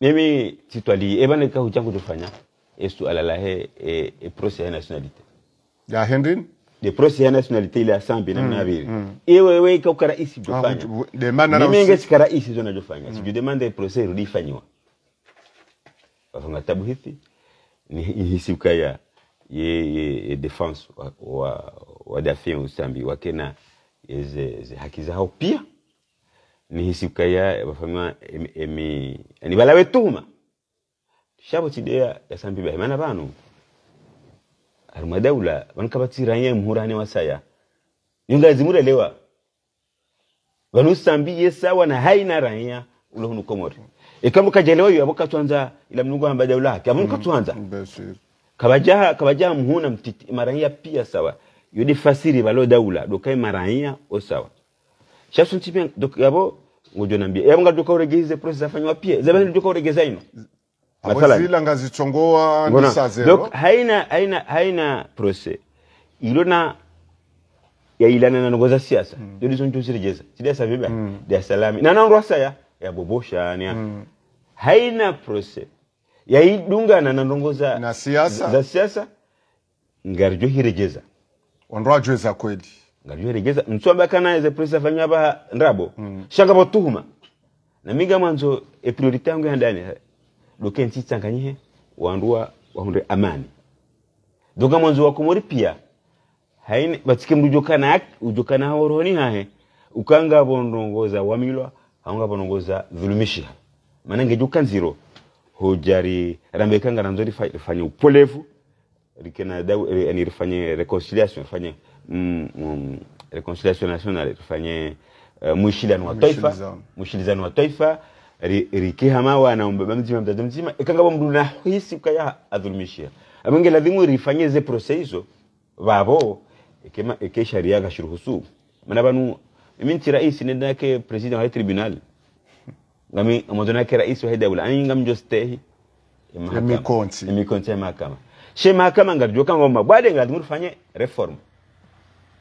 mimi titwali ebana eh, kahu changu tufanya esu eh, alalahe e, e prosi ya nationalite ya henry de prosi ya nationalite ile asambi na namna vile mm. iwe hmm. we ka ukara isi tufanya ah, mimi nge kara isi zona tufanya mm. siju demanda prosi rudi fanywa wafanga tabu hithi ni hisi ukaya ye, ye, ye defense wa, wa, wa dafien usambi wakena ze, ze haki zao pia nihisikaya bafama emi yani balabe tuhuma shabo ya yasambi bahe mana banu haruma daula bankabatiranya muhurane wasaya yunga yungazimurelewa banusambi yesawa na haina ranya ulahunu komori ikamu kajelewa yo abokatwanza ila mnungu hamba daula haki abunuka mm, twanza mm, kabajaha kabajaha muhuna mtiti maranya pia sawa yodi fasiri balo daula dokai maranya osawa shasuntimya yabo ngojonambia yabo ngaduka uregeze process afanywa pia zabani duka uregeza ino mathala ngazichongoa ni saa zero donc haina haina haina process ilona yailana na ngoza siasa mm. ndio zonjo sirejeza siasa viba mm. dia salami na nandwa saya ya bobosha ni mm. haina process yaidungana na ndongoza na siasa za siasa ngarjo hirejeza ondwa kweli ngavyoeregeza mtswamba kanaeza pulisa fanya apa ndabo mm. shanga na miga mwanzo e eh, epriorite yangu ya ndani eh, doke nchi ntsitsanganyihe wanduwa wahunde amani doka mwanzo wakomori pia haine batsike mrujokana ujokana haworoni hahe ukanga bonongoza wamilwa haunga bonongoza dhulumishiha maana ngejuka nziro hujari rambekanga nanzo rifanye upolevu rikena yani eh, rifanye reconciliation rifanye reconciliation nationale tufanye uh, mushidano wa taifa mushilizano wa taifa rikihama na umbeba mzima mtaza mzima ikangaba mndu hisi kaya adhulumishia amenge lazimu rifanye ze process hizo babo ikema ike sharia gashiruhusu mana banu minti rais nenda yake president wa tribunal ngami mwanzo ke rais wa hidawla ani ngamjo stehi imikonti imikonti ya mahakama she mahakama ngarjoka ngoma bwade ngalazimu rifanye reform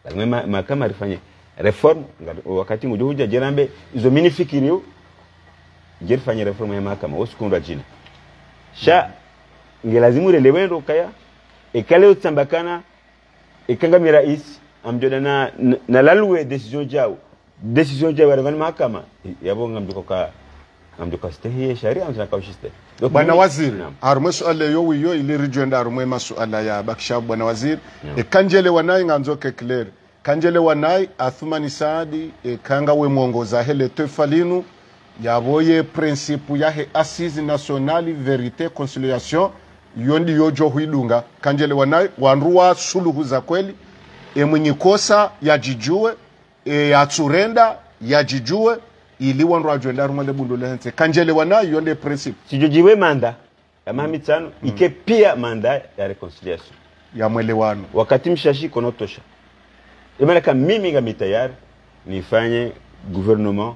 Kalima mahakama alifanya reform wakati ngujuhuja jerambe izo minifikirio jirifanya reform ya mahakama osikundwa jina sha ngelazimu wendo kaya ekale ikanga ekangamira isi amjoda na, na, lalwe decision jao decision jao yarangani mahakama mduko ka mduko stehie sharia -hmm. Bwana Waziri arume suala yo ili rijuenda arume masuala ya bakisha Bwana Waziri yeah. kanjele wanai nganzoke claire kanjele wanayi Athumani Saadi e, kanga we mwongoza hele tefalinu yavoye prinsipu yahe assise nationale verite conciliation yo ndiyo huidunga kanjele wanayi wandu suluhu za kweli emwenyikosa yajijue e, yatsurenda e, yajijue iliwanro ajoenda rumwe lebundo lenze kanjele wanayo le principe chijojiwe manda ya mami mm. tsano mm. ike pia manda ya reconciliation ya mwelewano wakati mshashi kono konotosha imalaka mimi ngami tayari nifanye gouvernement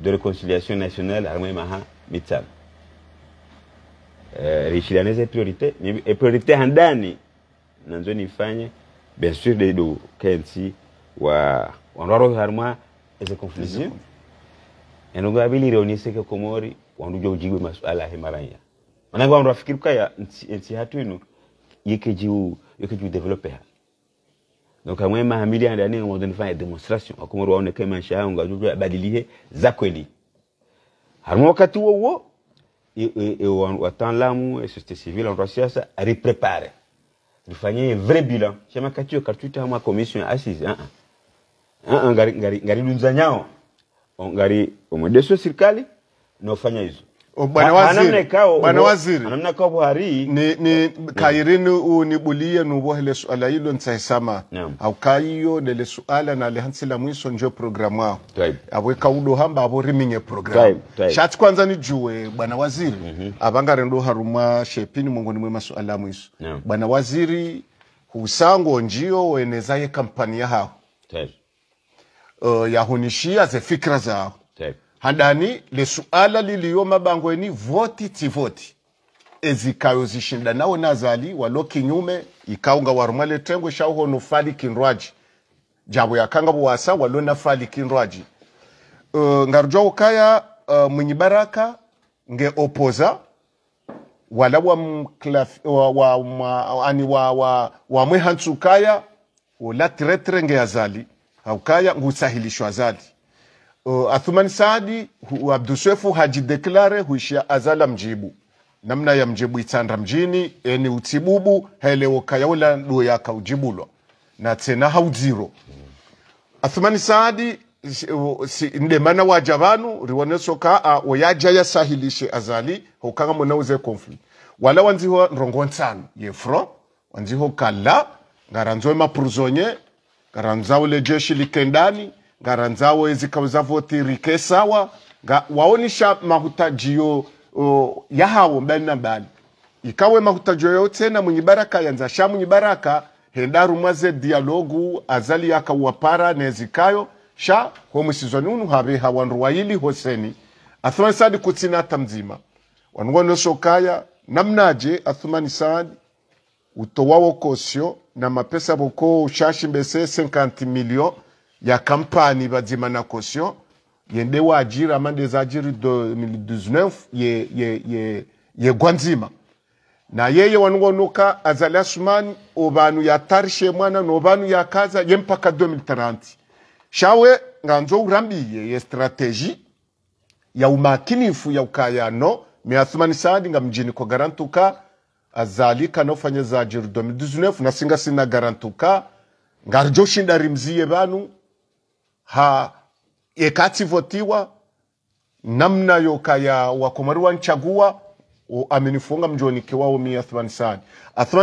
de reconciliation nationale armwe maha mitano Uh, eh, rishilaneze priorite e priorite handani nanzo nifanye bien sûr de do kenti wa wanwaro harma eze confusion enungo yabilire oniseke komori wanduja ujigwe masuala ya maranya mananga wandu wafikiri kaya nti nti hatu ino yeke jiu yeke jiu developer ha donc amwe mahamili anda ni ngomdo nifanya demonstration akomori waone kama maisha yangu ajujua abadilihe za kweli harmo wakati huo huo e, e, e, wataalamu ya société civile wandu wa siasa riprepare rifanye vrai bilan chama katio kartuta ama commission assise uh ah, -uh. Ah. uh ah, -uh, ngari, ngari, ngari nyao ongari omwendesi wa nofanya hizo bwana waziri bwana waziri buhari ni, ni kairini unibulie nubohele suala hilo nsaisama yeah. au kaiyo nele suala nalihansila mwiso njo programu ao abo kaudo hamba abo programu shati kwanza juwe bwana waziri mm -hmm. abangarendo shepini mongoni mwe masuala mwiso bwana waziri husango njio wenezaye kampani ya hao uh, yahunishia ze fikra zao handani lesuala liliyo mabangweni voti tivoti ezikayozishinda nawo nazali walo kinyume ikaunga warumwale tengwe shauhono fali kinrwaji jabo yakanga buwasa walo na fali kinrwaji uh, eh, ngarujwa ukaya uh, eh, mwinyi baraka nge opoza wala wa, mklaf, wa, wa, wa, ani wa, wa, wa mwehantsu ukaya wala tiretire nge azali haukaya ngusahilishwa zadi uh, Athumani Saadi Abduswefu hajideklare huishia azala mjibu namna ya mjibu itanda mjini eni utibubu haelewoka yaula duo yaka ujibulwa na tena haudziro Athumani Saadi si, ndemana waja vanu riwonesoka a oyaja yasahilishe azali hokanga uze conflict wala wanziho nrongo nsanu yefro wanziho kala ngaranzwe mapuruzonye ngaranzawo lejeshi likendani ngaranzawo rike sawa nga waonisha mahutajiyo uh, yahawo mbali na mbali ikawe yote na mwenye baraka yanzasha mwenye baraka hendarumwaze dialogu azali yakauwapara nezikayo sha homwisizwanunu have hawandu waili hoseni athumani sadi kutina ata mzima wanuwanosokaya namnaje athumani sadi utowawokosyo na mapesa boko ushasha mbese 50 million ya kampani bazima na caution yende wajiri ama des ajiri 2019 ye, ye, ye, ye gwanzima na yeye wangonuka azali asumani obanu yatarishe mwana nobanu yakaza ye mpaka 2030 shawe nganzo urambiye ye strateji ya umakinifu ya ukayano miathumani saadi nga mjini kwa garantuka azalika nofanya za jiri na singa sina garantuka ngarjo shinda rimzie banu ha ekati votiwa namna yoka ya wakomari wanchagua amenifunga mjoni wao mi Athman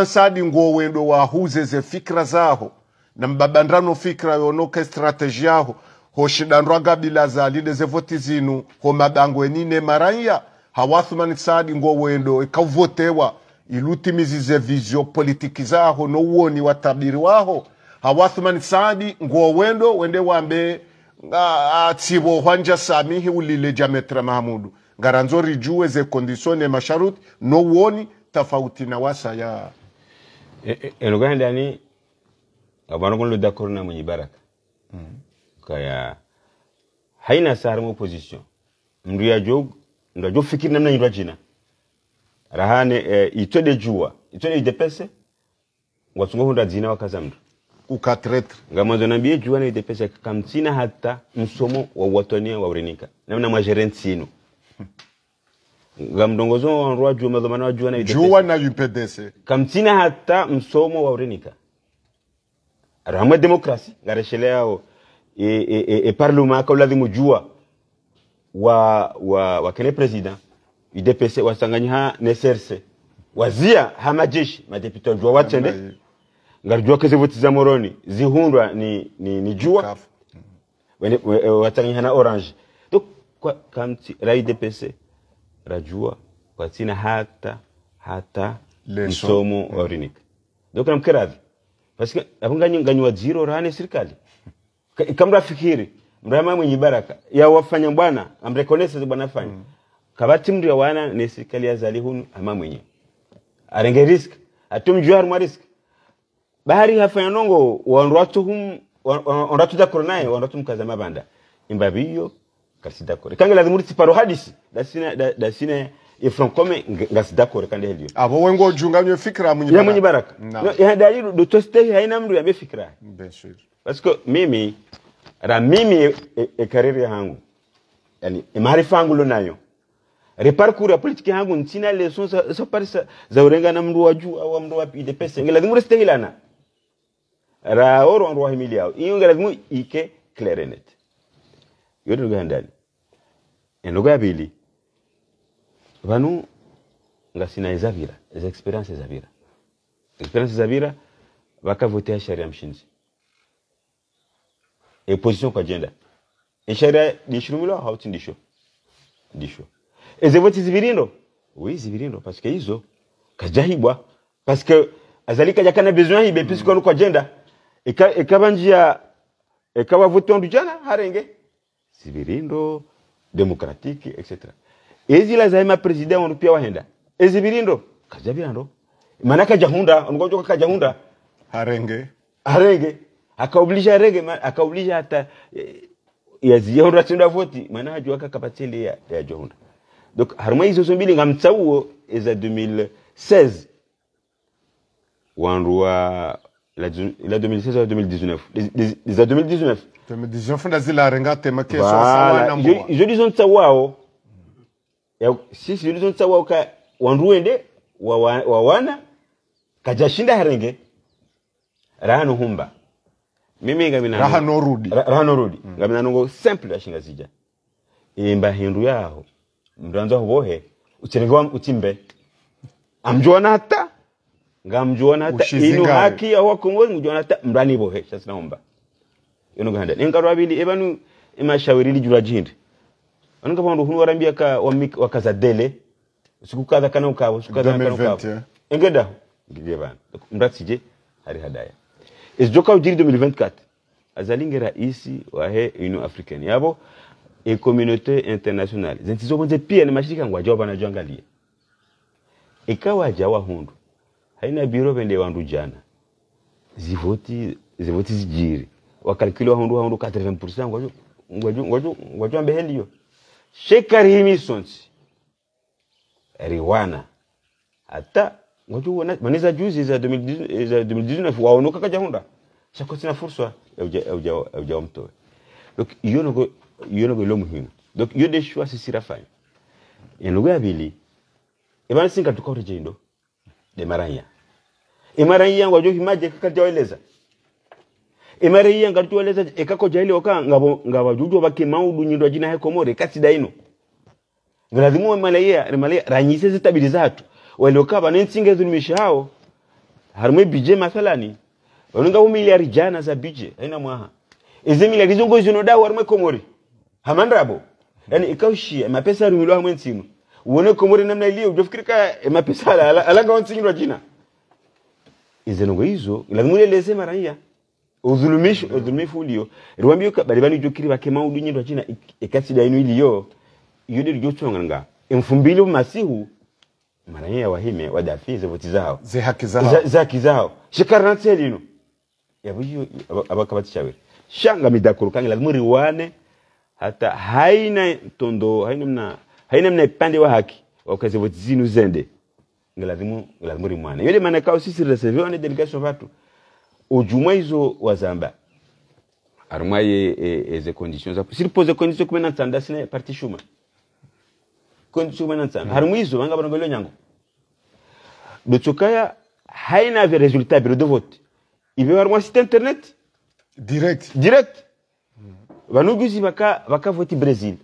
Sadi. ngo wendo wa huze ze fikra zaho na mbabandrano fikra yonoke strategy yaho ho gabila hoshidanrwaga bila zalide zevoti zinu homabangwenine maranya hawathman sadi ngo wendo ikavotewa ilutimizize vizio politiki zaho uoni watabiri waho hawathumani saadi ngowendo wende wambe atsivo hwanja samihi ulile jametra mahamudu ngaranzo rijue ze kondisione masharuti uoni tofauti na wasa ya elogahendani e, e, abanogolo d'accord na mwenye baraka mm. kaya haina sahari opposition mndu yajo mndu ajofikiri namna nyindwa jina rahane eh, itwede juwa itwede idepese ngasunga hunda dzina wakaza mndu ukatretre ngamwanzo nambie juwa na idepese kamtsina hata msomo wa watania wa urenika namna mwajere ntsino ngamdongozo rwa jua madhomana wa jua na idepese jua na UPDC kamtsina hata msomo wa urinika rahamwe demokrasi ngareshele yao e, e, e, e parluma kaulazimu jua wa wa wakene president UDPS wasanganya ha NSRC wazia hamajeshi madepite wajua watende ngarujua keze voti za moroni zihundwa ni, ni, ni jua wene, e, watanganya na orange donc kwa kamti la UDPS rajua kwatina hata hata lesomo mm. orinik urinika donc namkeradhi parce que abanganya nganywa zero rane serikali kamra fikiri mrama mwenye baraka ya wafanya bwana amrekonesa bwana fanya mm kabati mndu ya wana ni serikali ya zali hunu ama mwenye arenge risk Atum atumjua harma risk bahari hafanya nongo wanratuhum wanratu da kurnaye wanratu mkazama banda imbabiyo kasida kore kange lazimuri siparo hadisi dasine dasine ifron kome ngasida kore kande helio abo wengo junga mnyo fikra mnyo ya mnyo baraka no ya dalilu do toste haina mndu ya fikra bashir parce que mimi ra mimi e, e, e kariri yangu yani e, marifa yangu lo nayo reparcours politique yangu ntina leson soparisa so zaurenga na mndu waju au mndu wa UDPS ngela zimu restehilana ra oro ndo himili yao iyo ngela zimu ike clarinet yote lugha ndani enlugha ya pili vanu ngasina ezavira ez experience ezavira experience ezavira vakavotea sharia mshinzi e position kwa jenda e sharia dishirumilwa hauti ndisho ndisho ezeboti zibirindo oui zibirindo parce que izo kajahibwa parce que azalika yakana kana besoin ibe mm. puisque mm. kwa jenda eka ekaba njia ekaba vutondo jana harenge zibirindo democratique etc la zaima president wanu pia wahenda ezibirindo kajabirando manaka maana kajahunda joka kajahunda harenge harenge akaoblisha harenge ata akaoblisha hata yaziyonda tunda voti maana hajuaka kapatili ya, ya johunda donc harumai zozo mbili nga mtsauo eza 2016 wanrua la, la 2016 ou 2019 eza 2019 2019 ndazilarenga tema kesho voilà. jodi zo ntsauao sisi jodi zo ntsauao ka wanruende wawana wa, wa kajashinda harenge rahano humba mimi ngaminanorudi rahano rudi ngaminanongo simple ashinga zija imba hindu yaho mranzi hubohe ucherejewa uchimbe amjuana hata ngamjuana hata inu haki aho wakongozi ngujuana hata mrani bohe sasa naomba yono ganda bili ebanu imashawiri li jura jindi ananga pandu hunu warambia ka wa mik wamik wakazadele siku kaza kana ukabo siku kaza kana ukabo engeda ngije bana mratsije hari hadaya is isjoka ujiri 2024 azalinge raisi wahe inu african yabo et communauté internationale zintizokonze pia ni mashirika ngwajawa panajangalia ikawa jawa hundu haina biro pende wandu jana zivoti zivoti zijiri wakalkiliwa hundu hundu 80% ngwaju ngwaju ngwaju ngwaju ambeheliyo shekari himisonsi riwana hata ngwaju wana maniza juzi za 2019 za 2019 waonoka kaja hunda shakosina fursa ya ujawa mtoe hiyo hiyo ndio muhimu donc hiyo de choix sisi rafanya enugu ya bili ibana singa tukore jindo de maranya imaranya ngwa johi maje kakajaweleza imaranya ngatueleza ekako jahili oka ngabo ngabajuju bakimaudu nyindo jina he komore kati daino ngalazimu malaya malaya ranyise zitabiri zatu walioka banensinga zulumisha hao harumwe bije mathalani wanunga miliari jana za bije aina mwaha izi miliari zongo zinodau harumwe komori hamandrabo yani ikaushi mapesa rumilo hamwe ntsimu uone komori namna iliyo ujofikiri ka mapesa ala alanga ontsingirwa jina izenongo hizo la lazima uleleze maraia udhulumisho udhulumifu ulio ruambio bari bani jokiri bake maudu nyindwa jina ikasida inu iliyo yudi jochonganga mfumbili masihu mara maraia wahime wadafi zavuti zao ze haki zao ze haki zao shikarna tselino yabuyo abakabatishawiri shanga midakuru kangi lazima riwane hata haina tondo haina mna haina mna ipande wa haki wakaze wote zinu zende ngalazimu ngalazimu rimwana yole maana kao sisi reserve ne delegation watu ujumwe hizo wazamba arumwa ye e, eze conditions apo si pose conditions kumena tanda sine parti shuma conditions kumena tsanda mm-hmm. harumwa hizo vanga vanongolyo nyango dochokaya haina vi resultat bi de vote ibe harumwa site internet direct direct vaka voti brazil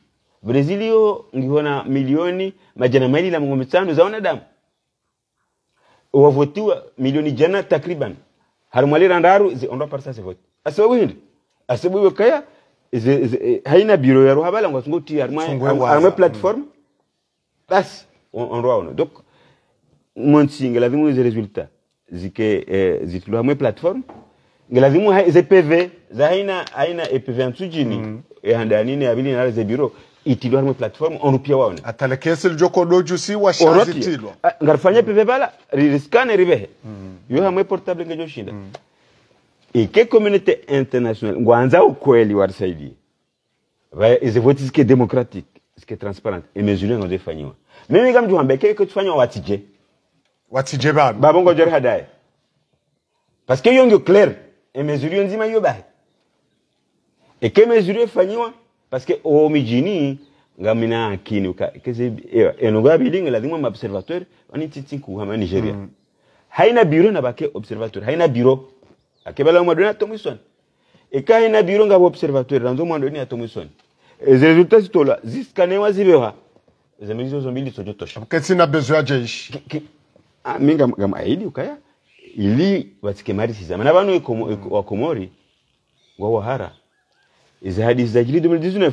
brazil yo ngihona milioni majana maili na mangumi tano za wanadamu wavotiwa milioni jana takriban harumali randaru ondo parsa zivoti asababu hindi asababu kaya eh, haina biro ya ruhabala ngo sungo ti harimwe platform basi ondoa ono donc montsinga lavimu ze resultat zike eh, zitulu hamwe platform ngilazimu ze pv za haina haina epv antsujini mm. ehandanini abili nala ze biro itilo rimwe platform onrupia waone atale kesel joko doju si wa shazi tilo ah, ngarfanya mm. pv bala riskane rivehe mm. yo hamwe portable ngejo shinda mm. ke communauté internationale ngwanza ukweli wa saidi ba warisaidie zivoti zike democratic zike transparent emezulu yangozefanyiwa mimi kama tuambe ke tufanywa watije watije ba babongo jori hadaye parce que yongo claire emezuri yo nzima iyo bahe eke mezuri efanyiwa paske omijini oh, ngamina kini kese ewa eh, enoga eh, bilinga lazima ma observateur oni titinku hama Nigeria mm. haina biro na bake observateur haina biro akebala mwa dona tomison eka haina biro ngabo observateur ranzo mwa dona tomison les résultats sitola ziskanewa zibewa zemelizo zombili sojo tosha kesi na besoin ah, ya jeshi minga ngam aidi ukaya ili batsikemariisiza mana banu wa komori wa wahara izi za jili 2019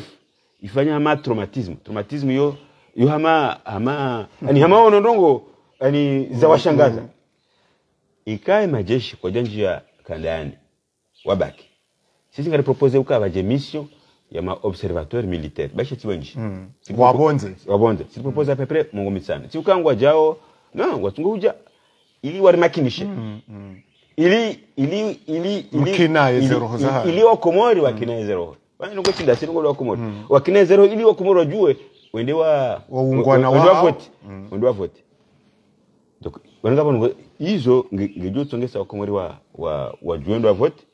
ifanya hama traumatism traumatism yo yo hama hama yani hama onondongo za zawashangaza ikae majeshi kwa janji ya kandani wabaki sisi ngari propose ukabaje mission ya ma observatoire militaire bashe tiwenji mm. wabonze wabonze sipropose mm. apepre mongo mitsana si ukangwa jao na watungu uja ili makinishye mm, mm. ili ili ili ili ili wakomori wakinaize roho bani nuko chinda sino nuko wakomori mm. wakinaize roho ili wakomori wajue wende wa waungwana wa vote mm. wende wa vote donc wananga bano izo ngejo tsongesa wakomori wa wa ndo wa vote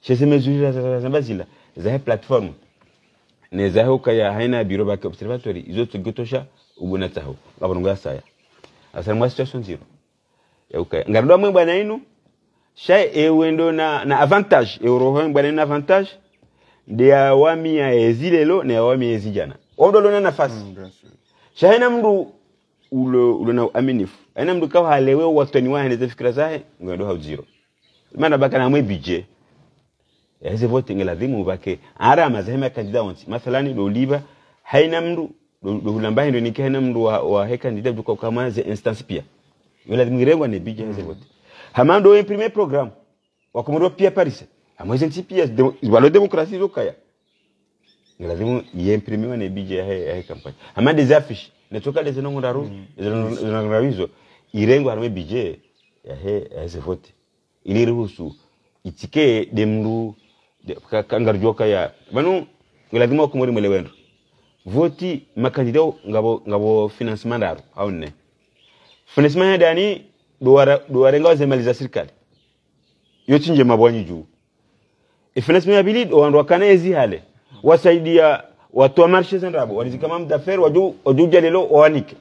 chese mezurira za zambazila za platform ne za hoka ya haina biro ba observatory izo tsogotosha ubona tsaho ngabano ngo saya asa mwa situation zero okay ngarudwa mwe bwana inu sha ewe ndo na, na avantage e eurohe bwana inu avantage ndi wami ya ezi lelo na awami ya ezi jana ondo lona nafasi mm, sha haina mndu ulo ulo na aminifu haina mndu kawa halewe watani wa hende fikra zahe hau zero mana baka na mwe budget eze vote ngela dhimu bake ara mazahema kandida wanti mathalani do liba haina mndu do, do lamba hendo nikana mndu wa, wa he kandida duka kama ze instance pia yolazimwirengo nebija mm. bote hamando imprime programu wakomoro pia paris amweze nti pia walo demokrasi zokaya lazima yemprimiwa hey, hey, kampani toka amande ru netoka lezinongoraro mm. wizo irengo harwe bije ya he ya ze vote ili ruhusu itike demru kangarjoka ya banu lazima wakomori mwelewendo voti makandidao ngabo ngabo financement daro au ne unasimanya dani dowarenga wazemali za serikali yochinje mabwanyi juu e ifinasimanya bili dowandu wakana ezihale wasaidia watoa marshe zendrabo wanizikama mdafer waju wajuja lelo wawanike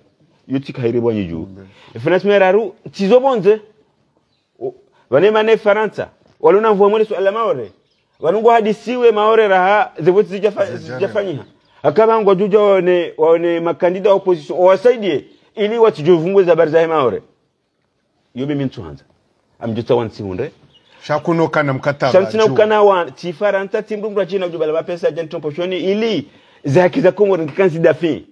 yotikahire bwanyi juu e ifinasimanya raru tizo bonze vanemane faransa walona mvua mwele swala maore wanungu hadi siwe maore raha zivoti zijafanyiha akabangu wajuja waone, waone makandida wa opposition wawasaidie ili watu wati jovunguza barzahi maore yobe min hanza amjuta wansi hunde shakunokana mkataba shamtina kana wa tifaranta timbumra china ujubala mapesa janto poshoni ili zaki za kongo nkikansi dafi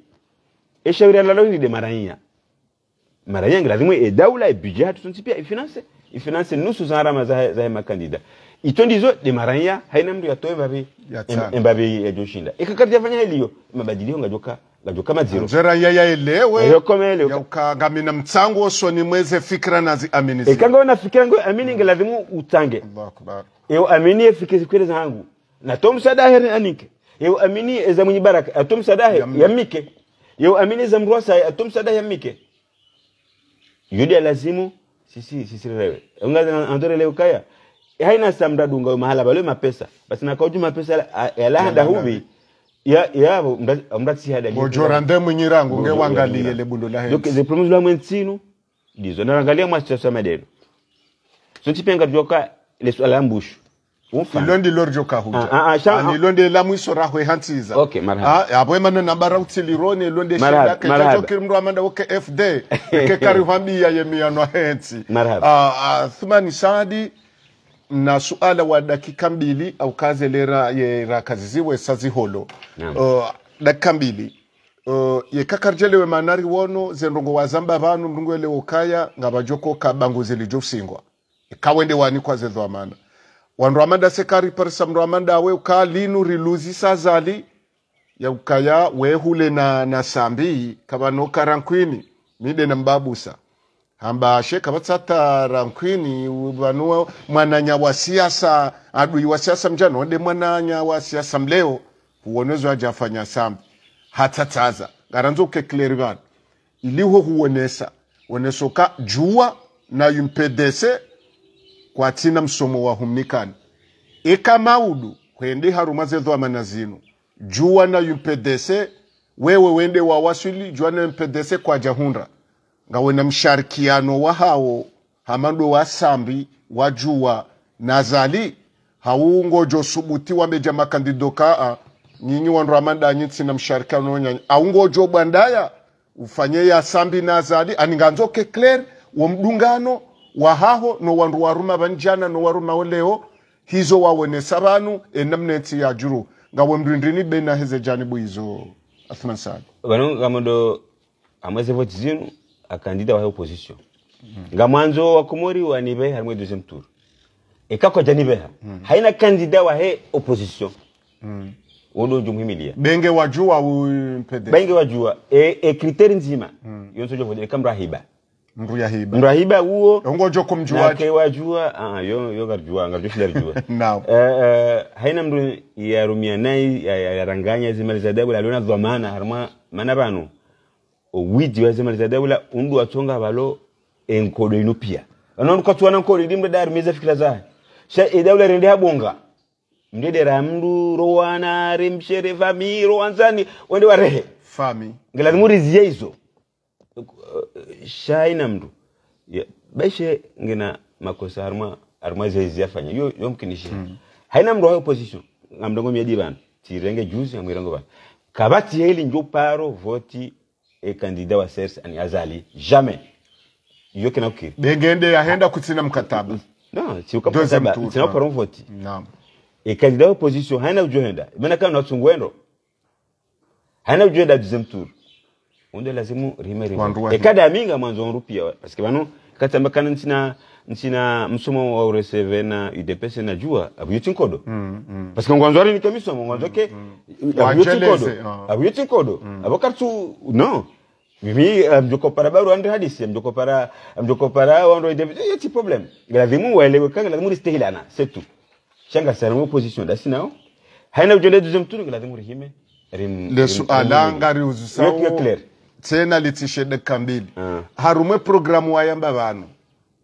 eshauri la lori de maranya maranya ngrazimwe e daula e budget tutunti pia e finance e nusu za rama za za makandida itondizo demaranya haina mndu yatoe mbabe mbabe yajoshinda ikakati fanya iliyo mabadiliko ngajoka ngajoka madziro nzera ya ya yaelewe yokomele yaukangamina mtsango ni mweze fikra nazi amini zi aminizi wana fikra ngo amini ngelazimu utange Allahu akbar yo amini efike fikira zangu na to msada heri anike yo amini za mwenye baraka atom ya mike yo amini za eza mrosa atom ya mike yudi lazimu sisi sisi rewe ungaza andore leo kaya haina samda dunga mahala bale mapesa basi na kauju mapesa yalahda hubi ya ya si hada bojora ndemu nyirangu nge wangalie le bundo la donc ze promise la mwensinu dizo na angalia mwacha sa deno so tipenga joka le swala mbushu ilondi joka huja ah, ah, ah, ilondi la mwiso rahwe hantsiza okay marhaba abwe mana nambara utsilironi ilondi e shida ke kiri kirimro amanda woke fd ke kari hwambia yemianwa hentsi marhaba ah thumani sadi na suala wa dakika mbili au kazi lera yerakaziziwe saziholo uh, dakika mbili uh, yekakarjelewe manari wono zendongo wazamba vanu mndungu ele ukaya ngavajokoka bangu singwa e, kawende wani kwa zedho amana wandu amanda sekari parisa mndu amanda awe uka linu riluzi sazali ya ukaya wehule na, na sambi kavanokarankwini mide na mbabusa ambashe sheka vatsatara nkhwini vanuwa mwananya wa siasa adui wa siasa mjano onde mwananya wa siasa mleo huonezwa ajafanya sambu hatsatsaza ngaranza ukekleri vanu iliho huonesa onesoka jua na yumpedese kwa tina msomo wa humnikani ikamaudu hwendi kwende harumaze amana zinu jua na yumpedese wewe wende wawasili jua na yumpedese kwa hundra ngawe na msharikiano wa hao hamando wasambi wajua nazali hawungojo subuti wameja makandido kaa nyinyi wandu amandanyi tsina msharikiano wanyanya aungojo bwandaya ufanye yasambi nazali aninganzoke claire womdungano wahaho no wandu waruma banjana no waruma oleo hizo wawonesa banu enamnetsi yajuru ngawe mrindrini bena heze janibu hizo athman sadi banu gamondo amwezevo tsinu akandida wahe opposition nga mwanzo wa komori wanibeha harimwe deuxième tour ekakoja nibeha haina kandida wahe opposition wodoja umuhimiliya benge wajua umpede benge wajua e, e kriteri nzima mm. yonsoja kujele kamrahiba uo ongojo e kumjua wajua ah yo yo garjua garjua shida garjua naam eh haina mru ya rumia nai ya, ya, ya ranganya zimali za dabu aliona dhamana harma owidi wazemaliza daula undu watonga balo enkodo ino pia anondo katwana nkodo idi mndu darimiza fikira zahe sha idaula rende habonga mndedera ramdu rowana rimshere fami rowanzani wende wa rehe fami ngelazimu riziye izo shaina mndu baishe ngina makosa harma harma zezi yafanya yo mkinishi mm. haina mdu hayo position ngamdongo miadi bantu tirenge juzi ngamwirango bantu kabati hili njoparo voti e kandida wa CRC ani azali jamais iyo kena kukiri begendeye ahenda kutsina mkataba no si ukapata tsina para um vote naam e kandida wa opposition hana ujoenda maana kama na tungwendo hana ujoenda deuxième tour onde lazimu rimerimo e kada aminga mwanzo onrupia parce que bano katamba kana tsina nsina msomo wa ureseve na udps abuyuti abuyotinkodo mm, mm. parce que ngwanzwari ni komiso ngwanzo ke abuyuti mm. abuyuti abuyotinkodo mm. abokartu oh. mm. no mimi amjokopara eh, baru andre hadisi amjokopara amjokopara wando udps eh, yeti problem lazimu waelewe kanga lazimu listehilana c'est tout shanga saramu position dasi nao haina ujonde deuxième tour lazimu rihime rim le suala ngari uzusa tena litishe de kambili uh. Ah. harume programu yamba bantu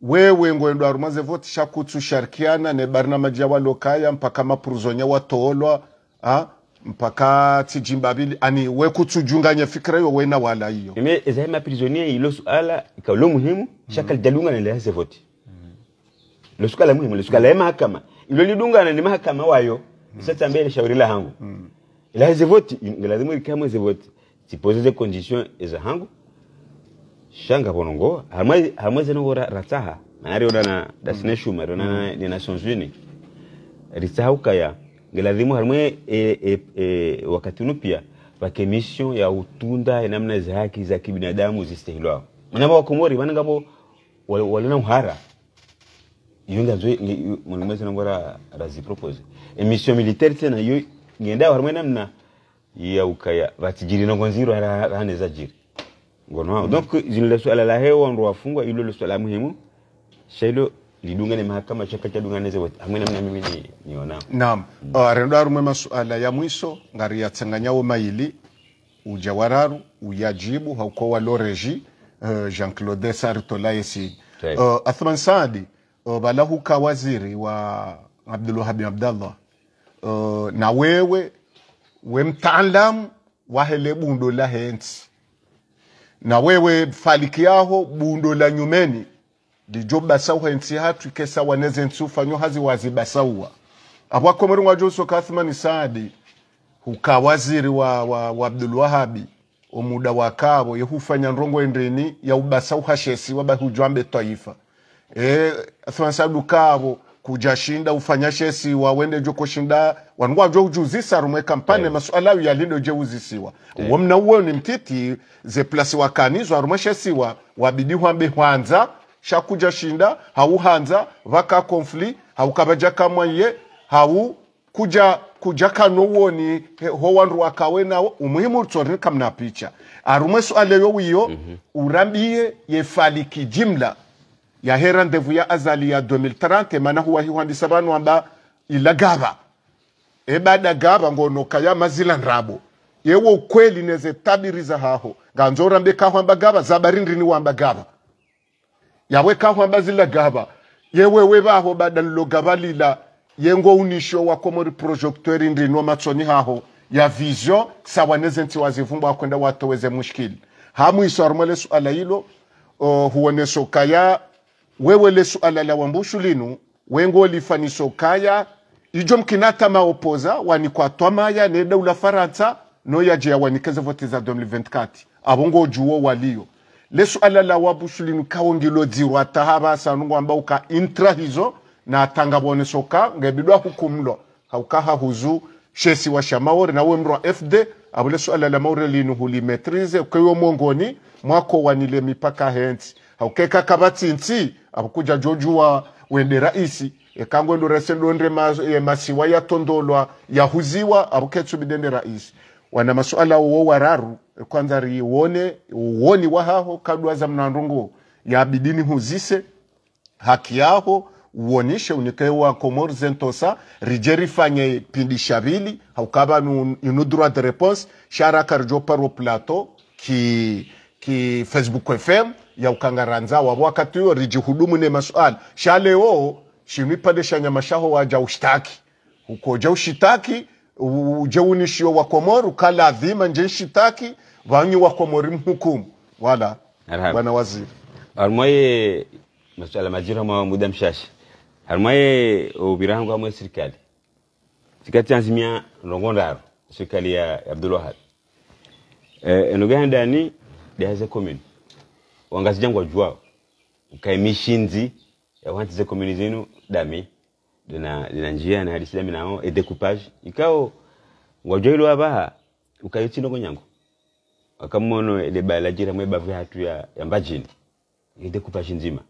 wewe ngwendo arumaze vote shakutsu sharkiana ne barnamaji ya walokaya mpaka mapuruzonya watoolwa ha? mpaka tijimbabili ani we kutsujunganya fikira yo wena wala hiyo ime ezai ma prisonnier ilo suala ikalo muhimu mm-hmm. shaka lidalunga na lehze vote lo suala muhimu lo suala ya mahakama ilo lidungana ni mahakama wayo mm-hmm. sasa mbele shauri la hangu mm. Mm-hmm. ilahze vote lazima ikamwe ze vote tipose ze conditions za hangu shanga ponongo hamwezi nongo ratsaha manari odana dasine shuma ronana ni mm-hmm. nations unis ritsaha ukaya ngelazimu harimwe e, e, e, wakati nupia ba kemission ya utunda namna za haki za kibinadamu zistehilwa zistahilwao manamba wakomori vanangavo walina uhara yunga nzo mwanamwezi razi propose emission militaire tena yo ngenda harimwe namna ya ukaya batigirino ngonziro ara nziro rahaneza jiri gouvernement donc le swala la hewa ndo wafungwa ilo le swala muhimu shailo lidungane mahakama chakacha dungane mimi ni niona naam mm. uh, ah, arumwe masuala ya mwiso ngari maili ujawararu uyajibu hauko wa loreji uh, eh, Jean Claude uh, ah, Athman Saadi uh, balahuka waziri wa Abdulwahab Abdallah uh, na wewe we mtaalamu wahele bundo la hensi na wewe faliki yaho bundo la nyumeni lijo basauha ensi hatu kesa waneze nsufa nyo hazi wazi basauwa abwako mweru joso kathmani saadi huka waziri wa, wa, wa Abdul Wahabi omuda kabo yehufanya nrongo endeni ya ubasauha shesi wabahujwambe taifa e, eh, athman saadi ukabo kujashinda ufanyashesi wawende jokoshinda wanwa jo ujuzisa rumwe kampane eh. masuala masuala yalindo je uzisiwa yeah. womna uwo ni mtiti ze plasi wakanizwa rumwe shesiwa wabidi hwambe hwanza shakuja shinda hanza vaka konfli hau kabaja kamwa ye hau kuja kuja kano uwe ni ho wanru wakawe na umuhimu utsorini kamna picha arumwe sualeyo wiyo mm -hmm. urambie yefaliki jimla ya hera ndevu ya azali ya 2030 mana huwa hiwandisa vanu amba ilagava ebada gaba e ngono kaya mazila nrabo yewo kweli neze tabiri za haho ganzora nganzorambe kahwamba gava ni wamba gaba yawe kahwamba gaba yewe we baho bada lo gaba lila yengo unisho wa komori projecteur projektori no matsoni haho ya vision sawaneze nti wazivumba kwenda watoweze mushkili hamu arumale suala hilo uh, huonesokaya wewe le suala la wambushu linu wengo lifaniso kaya ijo mkinata maopoza wani kwa wanikwatwamaya neda ula faransa noyajea wanikeze vote za 2024 abongo juo walio suala la wabushu linu kawongilo dzirwa atahaba sanungu amba uka intra hizo na atanga soka ngebidwa hukumlo haukaha huzu shesi wa shamaori na uwe mrwa fd abule suala la maure linu hulimetrize kwa hiyo mwongoni mwako wanile mipaka hensi haukeka kabatsintsi akuja jojuwa wende raisi ekangwe ndorese ndonde mas, e, eh, masiwa yatondolwa yahuziwa abuketsu bidende raisi wana masuala wo wararu kwanza riwone uwoni wahaho kadwaza mnandungu ya bidini huzise haki yaho uonishe unike wa komor zentosa rijerifanye pindi shavili haukaba inudura de response sharaka rijopa ro plateau ki ki facebook fm ya ukangaranza wa wakati huo rijihudumu ne masuala shaleo shimwipadesha nyama shaho waja ushtaki ukoja ushitaki uje unishio wakomori adhima nje shitaki vanyi wakomori mhukumu wala bwana waziri harimoye masuala majira ma muda mshasha harimoye ubirango wa serikali sikatianzimia ndongondaro serikali ya abdulwahab enogandani eh, dehaze commune wangazi jangwa juao ukae mishinzi ya wanti ze komuni zinu dami dina dina njia na hadisi dami nao e decoupage ikao wajua wajoilo abaha ukae chino konyango akamono ele balajira mwe bavu hatu ya, ya mbajini e decoupage nzima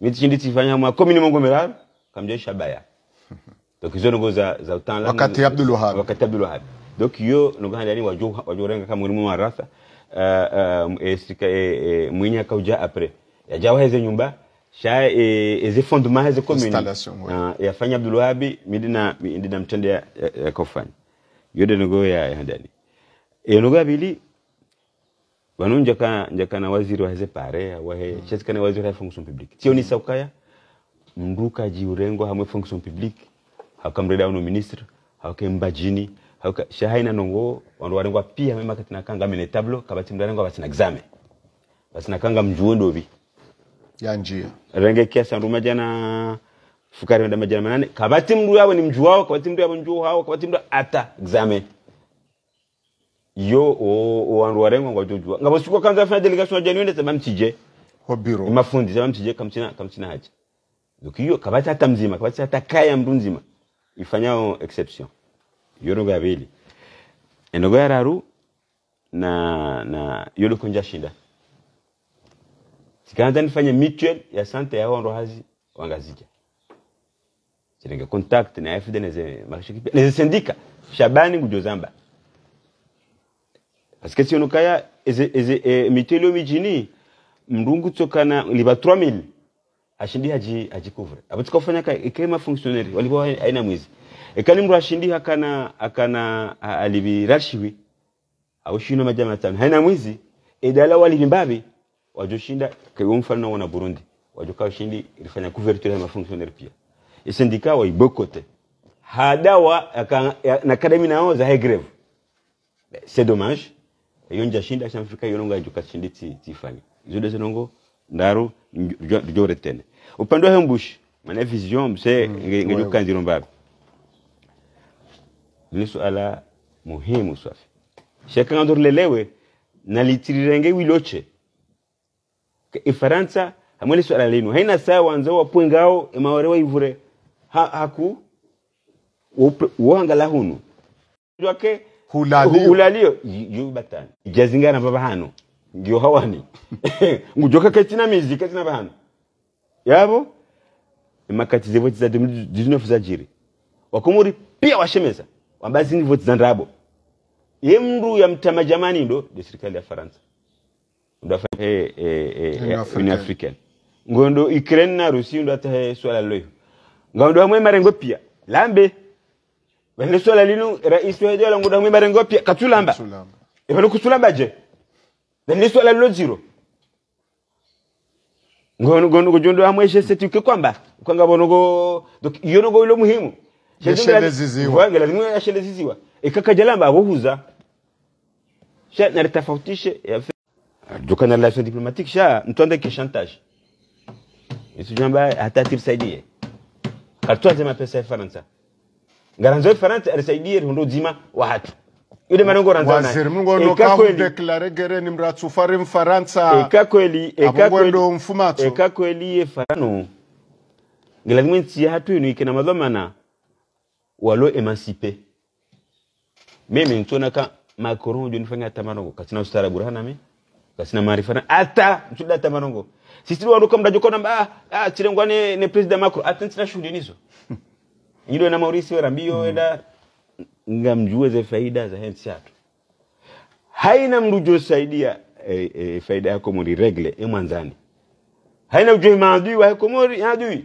miti chindi tifanya mwa komini mongo melaru kamjaisha baya donc hizo ndogo za za utanla wakati Abdul Wahab wakati Abdul Wahab donc yo ndogo handani wajua wajua renga kama mwalimu wa rasa Eh, eh, um, eh, mwinyi akauja apre yajawa heze nyumba sha ezi fondement heze commune ah, yafanya abdulwahabi midina midina mtende yakofanya yode nogo ya handani enogo abili vanu njaka njakana waziri waheze pare wahe mm. chesikana waziri wa fonction publique sio ni saukaya mnduka jiurengo hamwe fonction publique hakamreda uno ministre hakembajini hauka shahina nongo wandu warengwa pia mema katina kanga mene tablo kabati mdarengwa basina exame basina kanga mjuondo vi ya njia renge kiasa ndu majana fukari mda majana manane kabati mdu yawe ni hawa kabati mdu yawe mjuo hawa kabati mdu ata exame yo o wandu warengwa ngwa jujua ngabo sikuwa kanza fina delegation wa janiwende sema mtije hobiro biro mafundi sema mtije kamchina kamchina haja dukiyo kabati hata mzima kabati hata kaya mdu nzima ifanyao exception yoro gabili enogo yararu na na yolo kunja shida sikaanza nifanye mutual ya sante ya hondo hazi wangazija chenge contact na FD neze marashiki neze sendika shabani ngujozamba paske si kaya eze eze e, mitelio mijini mrungu tokana liba 3000 ashindi haji haji couvre abo tukafanya ka ikema e, fonctionnaire walikuwa aina mwezi ekani mrashindi hakana akana alibirashiwi aushino majama tano haina mwizi edala walibimbabi wajoshinda kwa mfano wana Burundi wajokaa ushindi ilifanya couverture ya mafonctionnaire pia e syndicat ibokote hadawa aka, na academy nao za high grave c'est dommage iyo njashinda shamfika iyo longa njukashindi shindi tifani izo dese ndaru ndaro retene upande wa hembush maana vision mse ngejuka mm, ngejukanziro ni suala muhimu safi shaka lelewe na litirirenge wiloche ifaransa hamwe ni suala linu haina saa wanzo wapwengao imaorewa e ivure ha, haku wohangala hunu wake hulalio, hulalio. yubatani jazingana baba hanu ndio hawani ngujoka kachina mizi kachina bahanu yabo e makati zevoti za 2019 za jiri wakumuri pia washemeza wambazini voti zandrabo ye mndu yamtama jamani ndo de serikali ya faransa ndo fa eh, eh, eh, union africaine ngondo ukraine na russi ndo he swala loyo ngondo amwe marengo pia lambe bale swala lino rais wa jela ngondo amwe marengo pia katulamba katulamba ebale kutulamba je bale swala lilo zero ngondo ngondo ngondo amwe je setuke kwamba kwanga bonongo donc yono go lo muhimu yasheleziziwa lazima yasheleziziwa ikakajalamba abuhuza sha nalitofautishe joka na relation diplomatique sha mtu andeke chantage isijamba hata timsaidie katwaze mapesa ya Faransa ngaranzo ya Faransa alisaidie rundo zima wa hatu yule manongo ranzana waziri mungu ndo kahu deklare gere ni mratsufari mfaransa ekakweli ekakweli mfumatso ekakweli farano ngilalingwe ntsiya hatu ino ikena madhamana walo walioemancipe mimi ntonaka makoron joni fanya tamarongo kasina ustara burhana mi kasina maarifa na hata mtuda tamarongo sisi wao kama ndajokona ba ah, ah chilengwa ne ne president macron hata na shughuli nizo nyido na maurisi wera mbio mm. enda ngamjue ze faida za hensi yatu haina mrujo saidia e, e, faida yako mu regle e mwanzani haina ujue maadui wa hekomori adui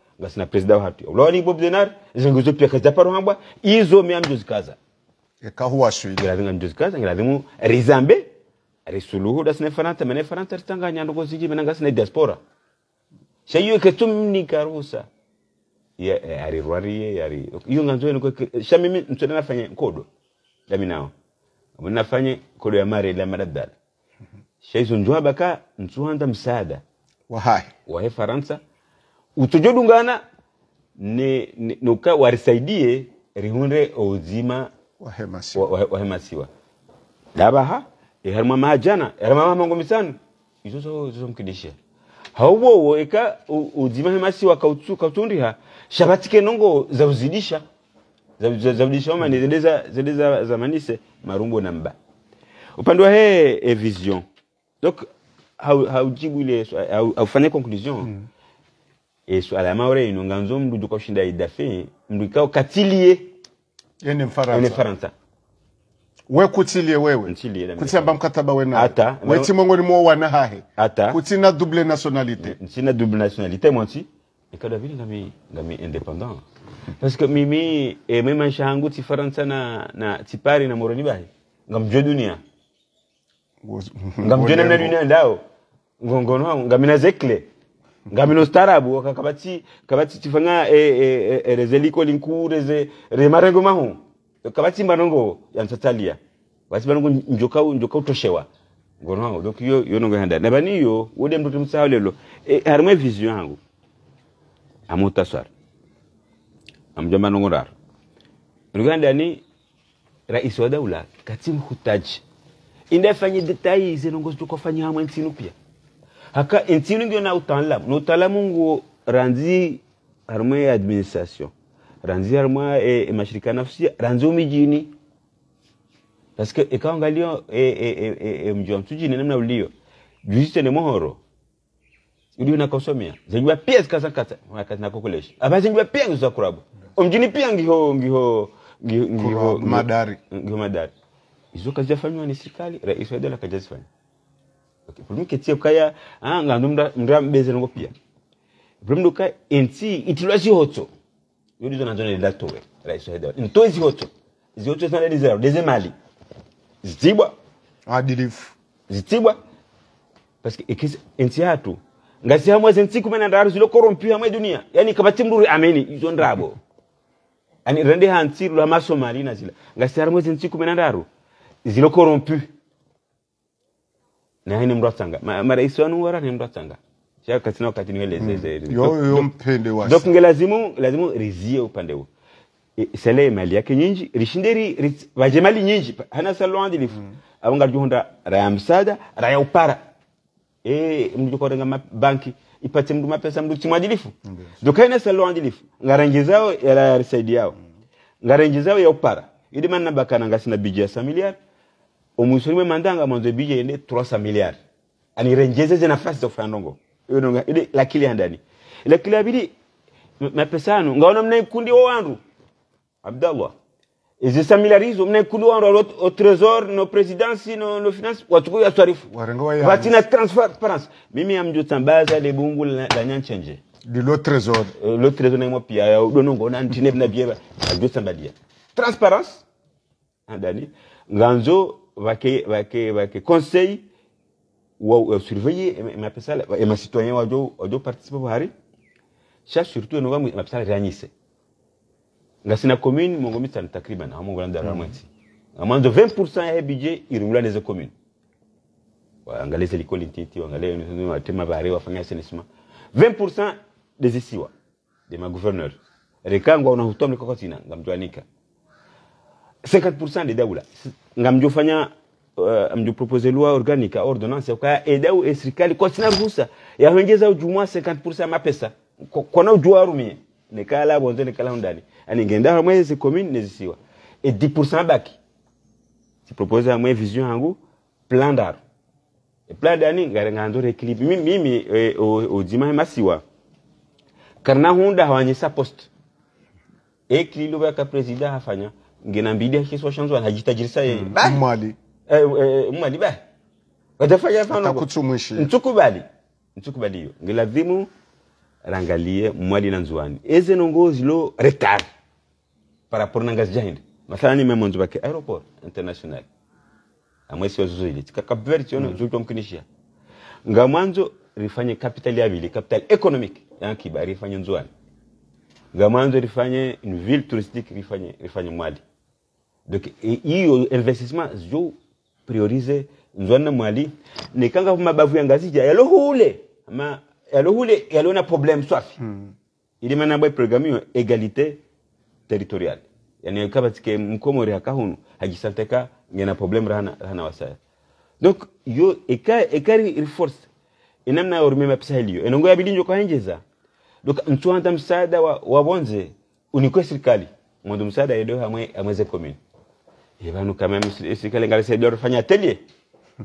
ngasina perezida hatu ulawani bob denar zinguzo pia kaza paro hamba izo mya mjo zikaza ekahuwa shui ngilavinga kaza zikaza ngilavimu rizambe risuluhu dasine faranta mene faranta ritanga ndogo ziji mena ngasina diaspora shayo ni karusa ya e, ari rwariye yari iyo nganzo niko shamimi mtona nafanya kodo dami nao nafanya kodo ya mare la maradala shaizo njuha baka nsuhanda msaada wahai wahai faransa utujodungana ni, nuka warisaidie rihunre ozima wahemasiwa, wa, wahemasiwa. dabaha iharima mahajana mama mahamango misanu izoso izoso mkidisha hauwowo eka ozima hemasiwa kautundiha shabatike nongo za uzidisha zauzidisha zaudisha omani zendeza zendeza zamanise marumbo na mba upande wa he e vision donc haujibu ile haufanye conclusion mm yesu ya maore ino nga nzo mndu jukoshinda idafe mndu ikao katilie ene mfaransa ene mfaransa we kutilie wewe kutilie ntilie kutiamba mkataba wena ata weti mongoni mwo wana hahe ata kutina double nationalité kutina double nationalité mwanti ikada vile gami gami independent parce que mimi e mimi maisha yangu ti faransa na na ti pari na moroni bahe ngamjua dunia ngamjua na dunia ndao ngongono ngamina zekle ngamino starabu wakabatsi kabati tifanga e, e, e, linku rezeliko linkureze remarengo mahu kabatsi mbanongo yansatalia batsi banongo njoka njoka utoshewa ngono hango doki yo yo nongo handa na yo wode mtoto msao lelo e, harumwe vision yangu swar amjama nongo dar Uganda ni rais wa daula kati mhutaji indafanye details nongo tukofanya hamwe ntinu pia haka intiringo na utanla no talamungu ranzi harmo ya administration ranzi harmo e, eh, eh, mashirika nafsi ranzi umijini paske eka ikaangalia e, eh, e, e, e, mji wa mtujini namna ulio juzi tene mohoro ulio nakosomea zenjwa pia zikaza kata wakati nakokolesha abazi zengiwa pia ngizo kurabu omjini pia ngiho ngiho ngiho ngiho madari ngiho madari izo kazi yafanywa ni serikali rais wa dola kajazifanya pulum ketie kukaya anga ah, ndumra ndra mbeze ngo pia pulum doka enti itilwazi hoto yodi zona zona ila towe rais wa hedawa nto zi hoto zi hoto sana zi zero deze mali zitibwa adilifu zitibwa parce que enti hatu ngasi hamwe enti kumena ndaru zilo korompi hamwe dunia yani kabati mruri ameni izo ndrabo ani rende hanti lwa masomali na zila ngasi hamwe enti kumena ndaru zilo korompi naye ni mndu asanga marais ma wanu wara ni mndu asanga shakasina wakati wasi nge mm. lazimu lazimu rizie upande huo sele mali yake nyinji rishinderi rit, vaje mali nyinji hana salwandilifu mm. avangajuhunda raya msada raya upara e, mdujokorenga banki ipate mndu mapesa mndu chimwadilifu mm. dokaina salwandilifu ngaranji zao yarayarisaidi yao ngaranji zao ya upara manna bakana ngasina biji ya sa miliari umusuri mwe mandanga mwanzo bije ende 300 miliard anirenjeze zina nafasi za kufanya ndongo yononga ile la kile andani la kile abili mapesa anu ngaona mna kundi wa wandu Abdallah izi sa miliard hizo mna kundi wa wandu au trésor no présidence no no finance wachukua yasarifu watina transparence mimi amjutambaza le bungu la, la nyanchenje de l'autre trésor eh, l'autre trésor na mwa ya donongo na ntine na bieba ajutambadia transparence andani nganzo wake wake wake conseil wa euh, surveiller imapesala imacitoyen wajo wajo participe bahari sha surtout enoga imapesala ranyise ngasina commune mongomi sana takriban amongo landa ramwenti mwanzo 20% ya budget irungula neze commune waangalie zile kodi titi waangalie nini watema bahari wafanya assainissement 20% des isiwa de ma gouverneur rekangwa unahutoa mlikoko tina ngamtwanika 50% de dawla ngamjo fanya uh, mjo propose loi organique a ordonnance kwa edau eserikali kwa sina ruhusa yaongeza ujumwa 50% mapesa kona ujua rumie nekala bonzo nekala ndani ani ngenda mwezi commune nezisiwa et 10% baki si propose mwe vision yangu plan d'art et plan dani ngare ngando reclipe mimi mimi eh, e, o, masiwa karna hunda hawanyesa post ekililo baka president hafanya ngena mbidi shanzwa hajitajirisa yeye mm. mwali eh, eh, mwali ba watafanya mfano atakutumwishi ntukubali ntukubali hiyo ngilazimu rangalie mwali na nzuani eze nongozi lo retar par na ngazi jahindi mathalan nimemonzi bake aeroport international amwesi wazuzuile tikakabveri tiona mm. zuto mkinishia nga mwanzo rifanye capital ya vile capital economic yankiba rifanye nzuani nga mwanzo rifanye une ville touristique rifanye rifanye mwali hiyo investissement zyo priorize nzwana mwali nikanga mabavu ya ngazija yalohule ama yalohule yalona problem swafi hmm. ili mana bwa programio egalite territoriale yani kabatike mkomori hakahunu hagisanteka ngena problem rahana rahana wasaya donc yo eka ekari reforce enamna yorumema pesa hiyo enongo ya bilinjo kwa henjeza donc mtuanda msaada wa, wa unikwe serikali mwandu msaada yedo hamwe amweze commune ivanu kama nous quand même, si quelqu'un essaie de faire un atelier,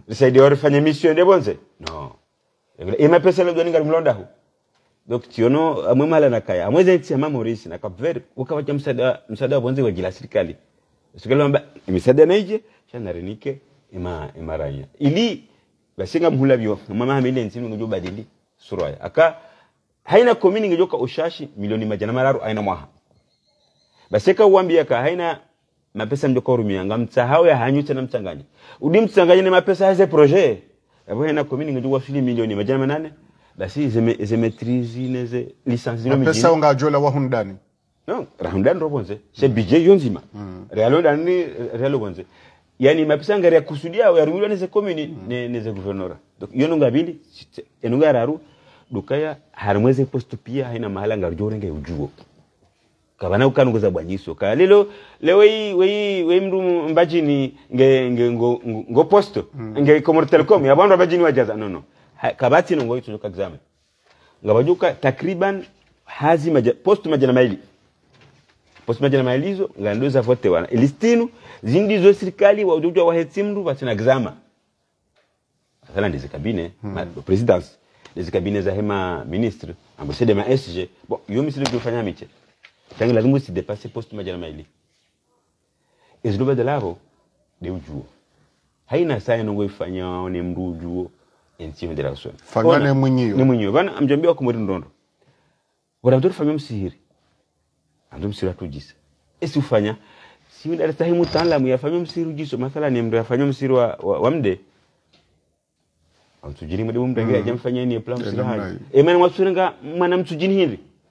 essaie de faire une mission de bonze. Non. Et ma personne doit ningari mlonda hu. Donc tiono amwema ala nakaya. Amweza nchi mama urisi na kapveri. Ukawacha msaada msada bonze wa gila serikali. Sikala mba, imesada na ije, shana renike, ima, ima ranya. Ili, basinga mhula biyo, mama hamile nchini ngejua badili, suraya. Aka, haina komini ngejua ka ushashi milioni majana mararu aina mwaha. Basika uambia ka haina mapesa mjoko rumianga mtsahau ya hanyu tena mchanganya udi mchanganya ni mapesa hizo projet abo hena komini ngajua fili milioni majana manane basi zeme zeme zemetrizi ze licence zino mijini mapesa jola wa hundani no rahundani ro bonze she budget yonzima mm. realo dani realo bonze yani mapesa ngari ya kusudia ya rumilwa neze komini mm. ne neze guvernora donc yono bili enunga raru dukaya harmweze posto haina mahala ngarjore nge ujuo kabana kukanongoza bwanyiso ka lelo leo wei wei mdu mbaji ni nge nge ngo, ngo posto mm. nge komor telecom ya mbaji ni wajaza no no kabati nongo yitu joka exam ngabajuka takriban hazi maja, post majana maili post majana maili mailizo ngandoza vote wana listinu zindi zo serikali wa ujuja wa hetimndu batina exam sala ndizi kabine mm. presidence ndizi kabine za hema ministre ambasade ma SG bon yo misiri kufanya miche tangu lazima usidepase posti moja na maili ezilobeda labo de ujuo haina saa inongo ifanya waone mndu ensiyo ndela kusona fangane mwenyewe ni mwenyewe bana amjambia kwa mwiri ndondo wala mtoto fanya msihiri anzo msihiri atujisa esi ufanya si ndala sahi mutaalamu yafanya msihiri ujiso mathala ni ya yafanya msihiri wa, wa, wa mde amtujiri mdebu mdangea mm. jamfanya ni plan msihiri hali emana mwasurenga mwana mtujini hindi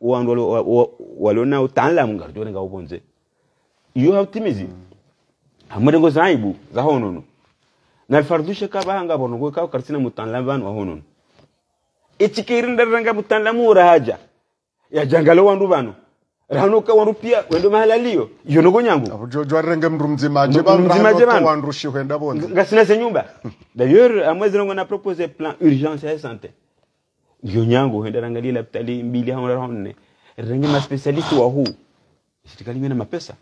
wantu waliona utaalamu ngatione ngauponze iyo hautimizi hamwerengo zaibu za honono na zahonono nalifardusha kabahanga bonongo kawo karsina mutaalamu banu wahonono ichikirindaranga mutaalamu urahaja yajangalo wantu banu ka wandu pia wendo mahalalio yo yonogo nyangu jwarenge mndu mzima wandu shi shihwenda bonze ngasina se nyumba d'ailleurs amwezi nongo na proposer plan urgence et santé hiyo nyango henda rangalia laptali mbili au raho nne rangi ma specialist wa huu sitikali mimi na mapesa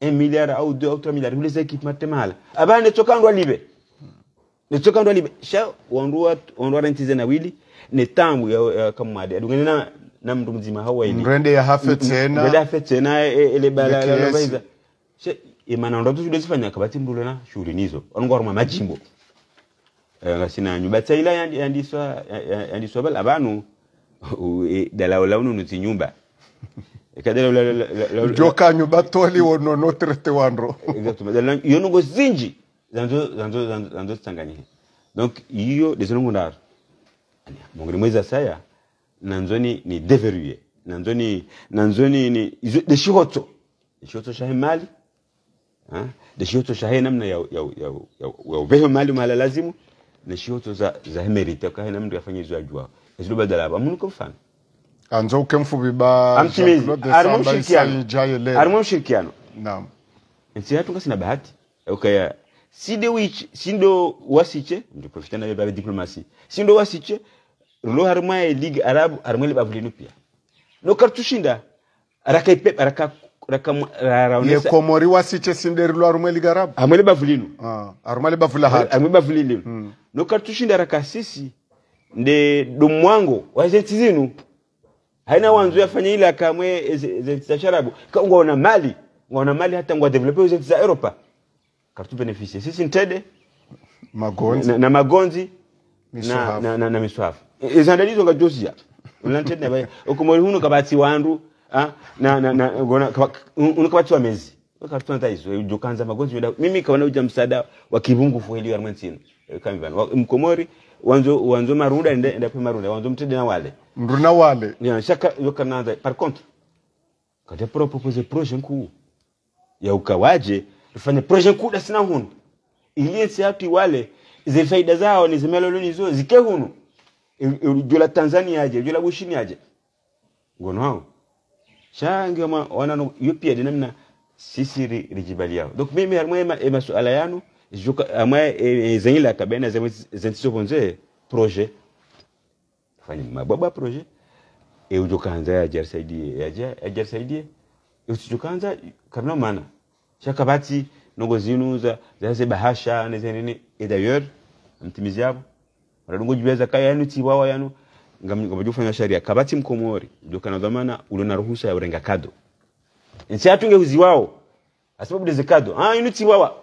e eh, miliard au 2 au 3 miliard kule zaki matemala abane ndo libe ne ndo libe sha ondua ondua rentize na wili ne tamu ya, ya kamade dungana na na mtu mzima hawa ili rende ya hafe tena rende hafe tena ile bala la baiza sha imana e, ndo tu tulizifanya kabati mdulana shughuli nizo ongo majimbo Eh, nga sinanyu batsaila yandiswa yandiswa bala abantu e, dalawula ununutsi nyumba e, jokanyu batoli wonono trete wanro yonongo zinji zanzo zitsanganyihe donc iyo lezilongondaro mongere mwezi asaya nanzoni ni deveruye nanzoni nanzoni ni izo deshihotso deshihotso shahe mali ah, deshihotso shahe namna ya ya ya, ya, ya uvehe mali mahali lazimu n'eshihoto za za hemerita kahena mndu yafanya izo ajwa ezilobadala aba munu komfano anza ukemfubi ba amtimizi arimo mshirikiano arimo mshirikiano naam nsi yatu ngasina bahati ukaya side wich sindo wasiche ndio profitana ya diplomasi sindo wasiche rulo harma ya league arabu armeli bavulinu pia no kartushinda arakaipe araka yekomori wasichesinderilwa rumwe ligarabu amwe libavu ah, amwe hmm. nde domwango zinu haina wanzu yafanya ile akamwe mali mali hata ngwa europa sisi ntede magonzi na, na magonzi na, na, na, na miswafu izandalizo e, e, ngajosia ulantede huno kabati wandu Ah, na na na unaka watu wamezi wakatonda hizo eh, ujokanza magonzi mimi kaona uja wa kibungu eh, mkomori wanzo wanzo maruda ende ende pe maruda wanzo mtende na wale mruna wale shaka yokananza par contre quand je propose projet ya ukawaje projet sina hunu ili wale zao ni zimelolo nizo zike hunu jula Tanzania aje jula Bushini aje ngono shangi shange wanano ya dinamna sisi rijibali yao donc mimi harmwe e masuala yanu juka amwe e, e, zengila kabena zentiso bonze proje fani mababa proje e ujokanza ya jarsaidi ya e jarsaidi usijokanza kabna mana shaka bati nongo zinu za zase bahasha na zenene et d'ailleurs mtimizi yabo wanadongo jibeza kaya yanu tiwawa yanu ngamujya kufanya sharia kabati mkomori ndio kana dhamana ule na ruhusa ya urenga kado nsi atunge uzi uziwao asababu deze zekado ah inuti wawa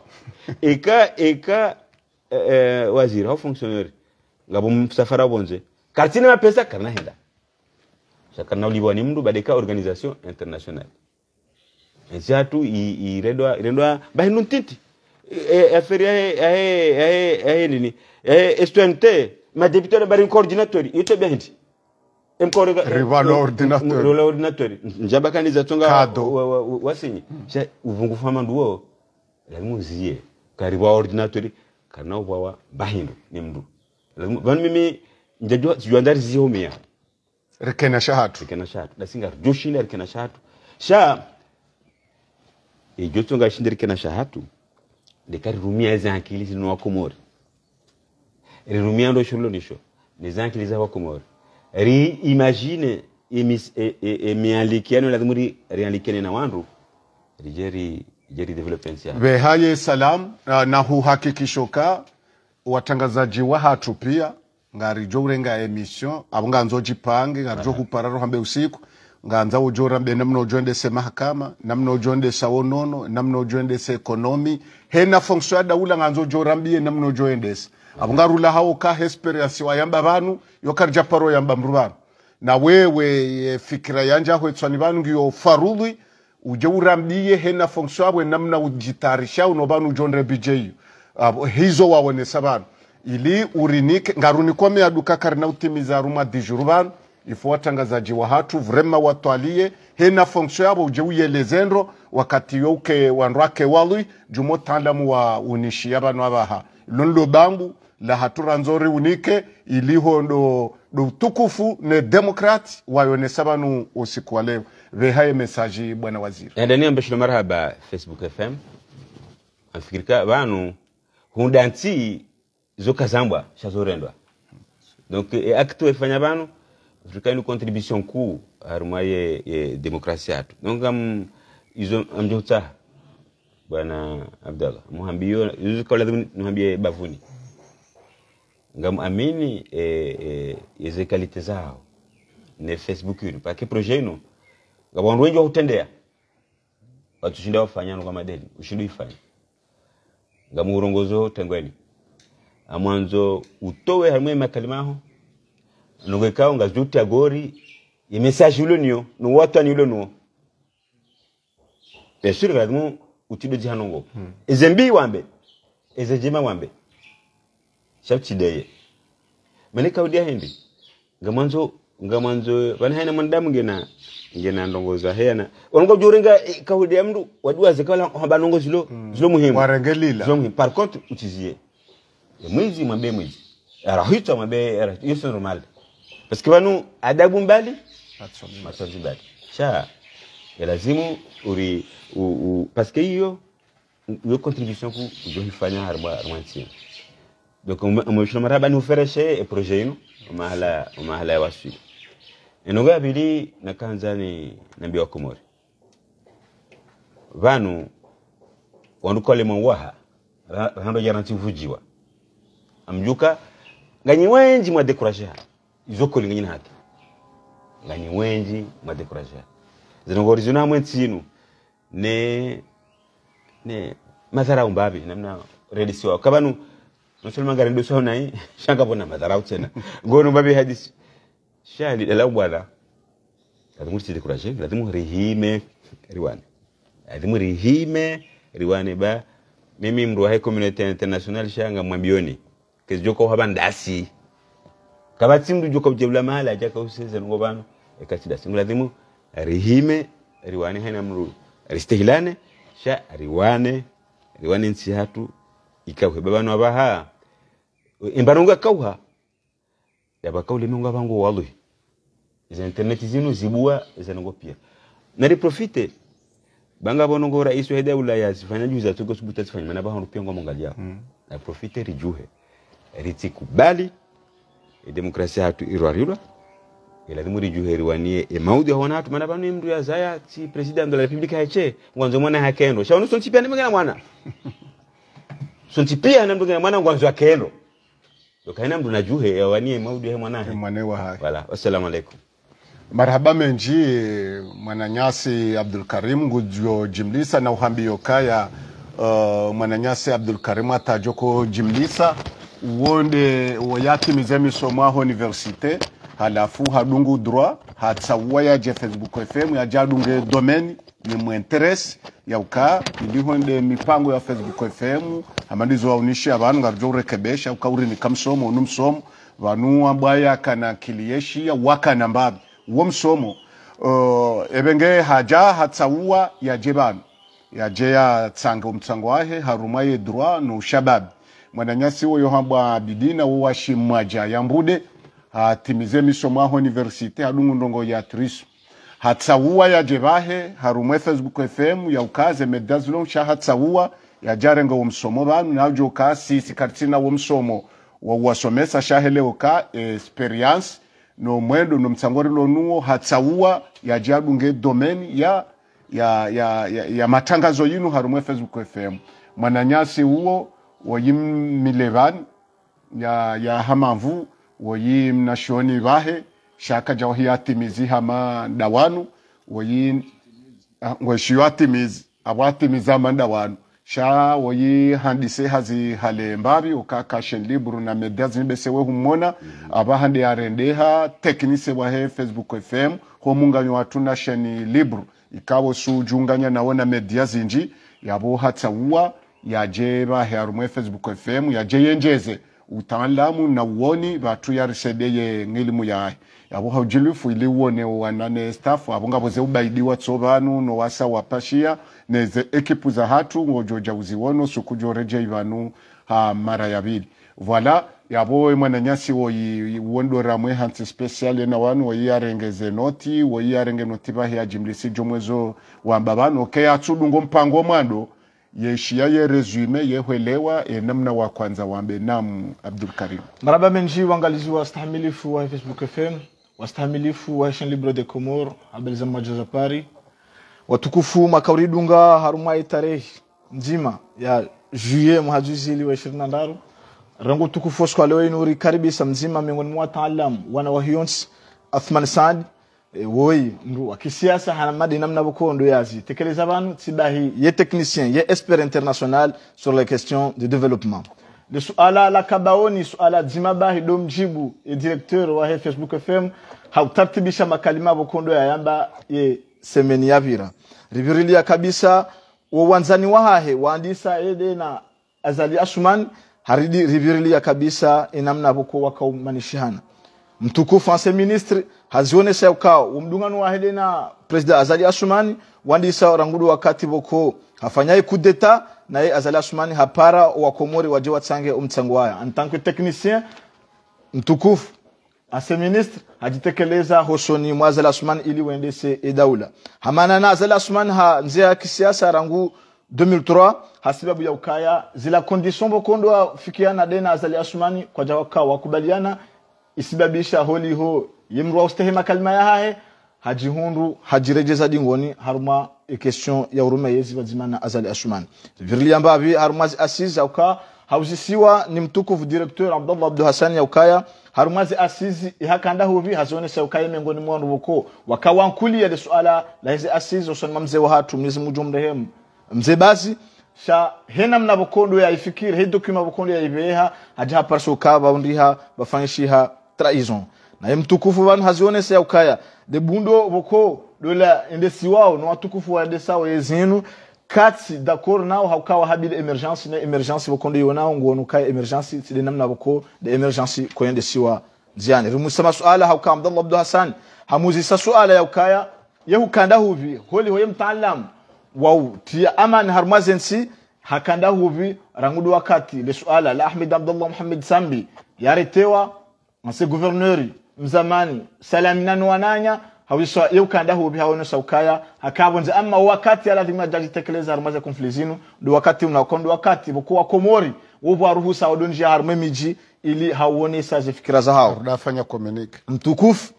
eka eka e, e, waziri au fonctionnaire ngabo msafara bonze kartine pesa karna henda saka na uliwa ni mdu badeka organisation internationale nsi atu i, redwa redwa ba nuntiti e, e, aferi ahe ahe ahe nini e, e, ma député ɗo mbaɗin ko ordinateur i yittoɓe hindi en korega rivala ordinateur rola ordinateur njaba kandidato nga wasinyi sha uvungu fama ordinateur kana ni mimi njajua rekena shahatu rekena shahatu rekena shahatu sha shahatu rumia Rumiando sur l'audition, ri imagine imis les avaient comme Reimagine mialikeno lazimuri rialikene na wandu rijeri jeri development ya behaye salam na huhakikishoka watangazaji wa hatu pia jo urenga emission abo nganzo jipange jo kupararo hambe usiku nganza ujora mbe namna ujondese mahakama namna ujondese wonono namna ujondese ekonomi hena fonksio ya daula nganzo ujora mbie namna ujondese abungarula hawo kaha experience wayamba vanu yokarja paro yamba mru vanu na wewe fikira yanja ahwetswa ni vanu ngiyo farudhi uje urambie hena fonksio abwe namna ujitarisha uno vanu ujondre bijeyu uh, hizo wawonesa bantu ili urinike ngaruni kwa meaduka karina utimiza ruma dijuru bantu ifo watangazaji wa hatu vrema watwalie hena fonksio yabo uje uyelezendro wakati yoke wanrake walwi jumo tandamu wa unishi yaba nwa vaha lunlo bambu la hatura nzori unike iliho do, do tukufu ne demokrat wayonesa banu usiku wa leo vehaye mesaji bwana waziri endania mbeshilo marhaba facebook fm afikirika banu hundanti zokazambwa shazorendwa donc e acte efanya banu afrika ni contribution ku harumwa ye, ye demokrasia atu donc am izo amjotsa bwana abdallah muhambiyo izo kawla muhambiye bavuni ngamamini e, eh, e, eh, kalite zao ne facebook yunu pake projet ino ngabandu wengi wakutendea watu shinda kwa madeni ushindu ifanye ngamuurongozi wo amwanzo utowe harimwe makalimaho nogekao ngazuti agori yemesaji ulo niyo nuwatwani ulo nuwo bien sûr utido jihanongo hmm. eze wambe ezejema wambe sabtideye mani kawdiya hindi gamanzo gamanzo bana hayna man damu gena gena ndongoza hena ongo juringa eh, kawdiya mdu wadua zekala hoba ndongo zilo mm. zilo muhimu warengelila zilo muhimu par contre utizie mwezi mabe mwizi rahito mabe rahito yesu normal parce que banu adabu mbali matsonzi mbali sha ya lazimu uri u, u, parce que hiyo hiyo contribution ku ujohifanya harba harmantini donc omushilomara bani hufereshe eproje yino omahala omahala yawaswili enogo abili nakanzani nambi wa komori vanu wandukolema waha hando jaranti vujiwa amjuka nganyi wenji mwa decourage ha izokoli nganyi hata nganyi wenji mwa decourage ha zinongori zina ne ne madhara umbabi namna redisiwa kabanu Nasema gari ndio sio nai. Shanga bona na mazara ce na gonu babi hadithi. shali la bwana. Lazimu usije kuraje, lazimu rihime riwane Lazimu rihime riwane ba mimi mru hai community international shanga mwambioni Kesi joko haba ndasi kabati mdu joko jebla mala jaka useze bana. Ekati simu Lazimu rihime riwane hana mru ristihlane sha riwane riwane nsi hatu ikawe babano abaha imbanonga kauha mungu bangu walwe za internet zinu zibua zanongo pia nari profite banga bonongo rais wa heda ulaya zifanya juu za tuko subuta zifanya mana bahano pia ngo mungalia mm. na profite rijuhe ritikubali e demokrasia hatu irwarirwa ilazimu rijuhe riwanie e maudi hona hatu mana banu mndu ya zaya ti president de la republique hache ngwanzo mwana hakendo shaonu sonchipia nimengena mwana sonchipia na mndu ngena mwana ngwanzo akendo dokaina mndu najuhe yawanie maudu he mwanahe mwanae wa hai wala assalamu alaikum marhaba menji mwananyasi abdul karim gujo jimlisa na uhambiyo kaya uh, mwananyasi abdul karim atajoko jimlisa wonde woyatimiza mizemi somaho universite halafu hadungu droit hatsawa yaje facebook fm jadunge domeni ni uka yauka ilihonde mipango ya facebook fm amandizo waunishi abantu ngarjo urekebesha uka uri ni kamsomo unu vanu ambwaya kana kilieshi ya waka mbabi uwo msomo uh, ebenge haja hatsawuwa yaje banu yaje tsanga umtsango wahe harumaye yedrwa no shababi mwananyasi woyo hambwa bidina wo ya yambude atimize misomo aho universite adungu ndongo ya turisme hatsawuwa ya bahe harumwe facebook fm ukaze medazlo sha hatsawuwa yajarenga wo msomo banu na ka sisi katina wo msomo wa wasomesa hele ka experience no mwendo no mtsangorilo nuo hatsawuwa yajadunge domain ya ya, ya, ya, ya matangazo yinu harumwe facebook fm mwananyasi huo yimilevan ya, ya hamavu woyi mnashoni na shoni bahe shaka jawhiyatimizi hama dawanu woyi yim ah, wo shiwatimizi abwatimiza amanda sha woyi handise hazi hale mbavi ukaka shenliburu na media zinibese we humona mm -hmm. aba hande arendeha teknise wahe facebook fm ho munganyo watuna sheni libru ikabo su junganya na media zinji yabo hatsauwa yaje bahe arumwe facebook fm yaje yenjeze utaalamu na uoni ba tuyar sede ye ngilimu ya ya bo hajili fu ile wone ne staff abonga boze ubaidi wa tsobanu no wasa wa pashia ekipu za hatu ngojo jauzi wono sukujo reje ivanu ha mara ya vili bili voilà yabo woi woyiwondora mwe hansi special na wanu woi woyiyarengeze noti woyiyarenge noti bahe ajimlisi jomwezo wamba banu ke okay, atsudungo mpango mwando yeshia ye resume yehwelewa e namna wa kwanza wambe nam Abdul Karim maraba menji wangalizi wastahamilifu wa Facebook FM wastahamilifu wa chaîne libre de Comor habari za majo za Paris watukufu makauridunga haruma tarehe njima ya juillet ili wa 23 rangu tukufu kwa leo inuri karibisa mzima miongoni mwa wataalamu wana wa Athman Saad Eh, wowe nduwa kisiasa madi namna a yazi tekeleza banu sidahi ye technicien ye expert international sur les questions de développement le la kabaoni suala la do mjibu e directeur wa facebook fm hautartibisha makalima bokondo ya yamba ye semeni yavira ya kabisa Wanzani wahahe waandisa ede na azali asuman haridi ya kabisa enamna boko wakaunganishihana mtukufu anse ministre hazioneseko umudungano wa Helena president azali asumani wandisa ranguru wakati boko hafanyai kudeta naye azali asumani hapara wa wakomori waje watsange umtsango waya en tant que technicien mtukufu ase ministre hajitekeleza hosoni mwa azali asumani ili wendese edaula hamana na azali asumani ha nzia ya kisiasa rangu 2003 hasibabu ya ukaya zila condition bokondwa fikiana dena azali asumani kwa jawaka wakubaliana isibabisha holi ho yimrwa ustehe makalima yahahe hajihundu hajirejezaji dingoni haruma e question ya uruma yezi vazimana azali ashuman virili ambavi haruma zi asis auka hauzisiwa ni mtukufu direktor abdallah Abdu hasani ya ukaya haruma zi asizi ihakanda huvi hazionesa ukaya miongoni mwanu woko wakawankulia le suala la hizi asizi usonima mzee wa hatu mnizi mujo mrehemu mzee bazi sha hena mna bokondo ya ifikiri he dokuma bukondo ya ibeha haja haparso ukaba undiha bafanyishiha traizon naye mtukufu vanhu hazionesa ukaya de bundo voko dola endesi wao no watukufu waendesa wezinu kati d'accord nao haukawa habile emergency ne emergency vokondo yonao ngono kai emergency sile namna boko de emergency koyendesiwa nziani rimusama masuala hauka abdallah abdu hasan hamuzi sa suala ya ukaya yaukaya yehukanda huvi holi hoye mtaalamu wau tia aman harmazensi hakanda huvi rangudu wakati le suala la ahmed abdallah muhammed sambi yaretewa nse guverneuri mzamani hawiswa salaminanwananya hawisa yeukandahu bihawono saukaya hakabonze ama wakati ala alazima jaji tekeleza harumaze kumflizinu ndo wakati unakondu wakati bokuwa komori wobwa ruhusa wadonjia harume miji ili hauone sazi fikira za hao nafanya komunike mtukufu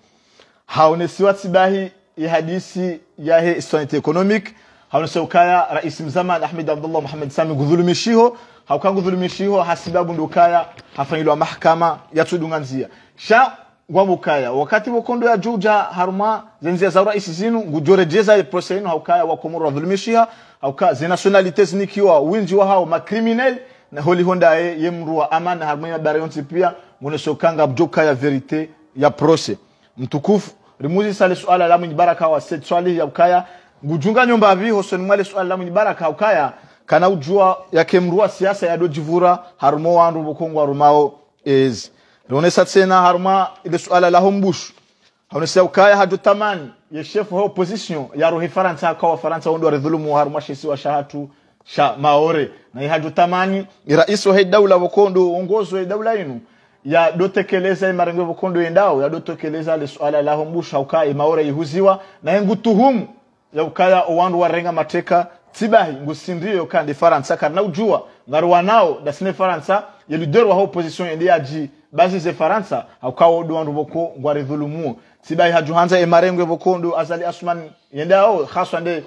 haonesiwa tibahi ya hadisi ya he yahe istanite economic haonesaukaya rais mzamani ahmed abdullah muhammad sami gudhulumishiho haukangudhulumishiho hasibabu ndukaya hafangilu wa mahkama ya tudunganzia sha wabukaya wakati wokondo ya juja haruma zenzia za rais zinu ngujorejereza iprose inu haukaya wakomoro wadhulumishiha hauka zinationalite zinikiwa winji wa hao makriminel na holi honda ye ye yemruwa amana haruma ya barayonti pia sokanga bjoka ya verite ya prose mtukufu rimuzi sale suala la mwenye baraka wa set swali ya ukaya ngujunga nyumba avi hosoni mwale suala la mwenye baraka ukaya kana ujua yake mruwa siasa dojivura harumo wa wandu bukongwa rumao ezi leonesa satsena haruma ile suala la hombush. hombushu haonesa ukaya hadu taman ye chef ho position ya rohi faransa kwa wa faransa wondo wa redhulumu haruma shisi wa shahatu sha maore na hadu tamani rais wa daula wakondo ongozo wa daula yenu ya dotekeleza marengo wakondo yendao ya dotekeleza ile suala la hombushu ukaya maore ihuziwa na ngutuhumu ya ukaya owandu renga mateka tibahi ngusindriyo kandi faransa kana ujua ngaruwa nao dasine faransa ye leader wa ho opposition endi aji basi se faransa du wandu boko ngwari dhulumuo sibai hajuhanza boko e ndu azali asman yendao khaswa nde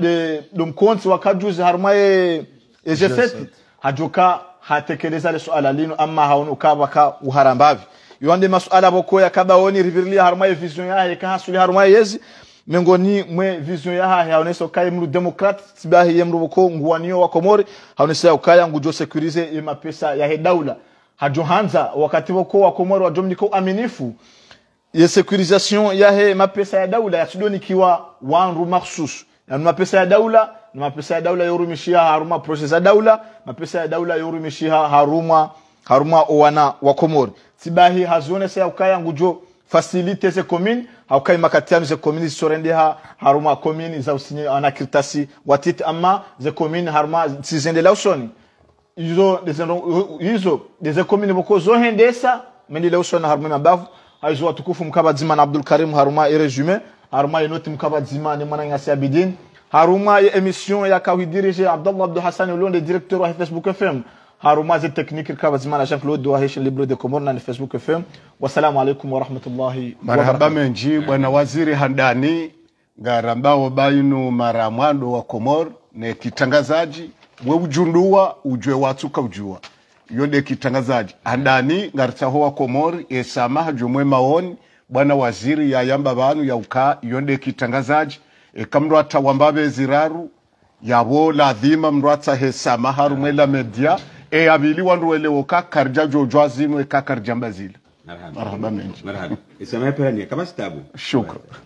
de domkonsi wakajuzi harumaye ejeset hajuka hatekeleza le suala lino ama haonuka waka uharambavi yonde masuala boko ya kaba yakabaoni ribirlia harumaye vision yahe kahasuli harumaye yezi mengoni mwe vision yaha haonesa ukaye mru demokrat sibahi yemru boko nguwaniyo wa komori haonesa ukaya ngujo sekurize ye mapesa yahe daula hajohanza wakati wako wa Komoro wa ko aminifu ya securisation he mapesa ya daula ya sudoni kiwa wanru maksus ya mapesa ya daula na mapesa ya daula yoru mishiha haruma process ya daula mapesa ya daula yoru mishiha haruma haruma owana wa Komoro sibahi hazone se ukaya ngujo facilite ze commune haukai makatiano ze commune sorende ha haruma commune za usinye anakirtasi watit ama ze commune haruma sizende lausoni izo izo deze komine boko zo hendesa meni le usona harume mabavu haizo watukufu mukabadzima na Abdul Karim haruma e resume haruma e noti mukabadzima ne mwana ngasi abidin haruma e emission ya kawi dirije Abdallah Abdul Hassan Olonde directeur wa Facebook FM haruma ze technique kabadzima na Jean-Claude wa Hesh Libre de Comore na Facebook FM wasalamu alaykum wa rahmatullahi wa marhaba menji bwana waziri handani garambao bainu mara mwando wa Comore ne kitangazaji ujundua ujue watu kaujua yode kitangazaji andani ngaritaho wa komori esama hajomwe maoni bwana waziri yayamba vanu yauka yonde kitangazaji ekamrwata wambave ziraru yabo ladhima mrwatsa hesama harumwe la media eyavili wanruwelewoka karja jojwa zimwe kakarjambazile marhaba marhaba esamaya perania kama sitabu shukran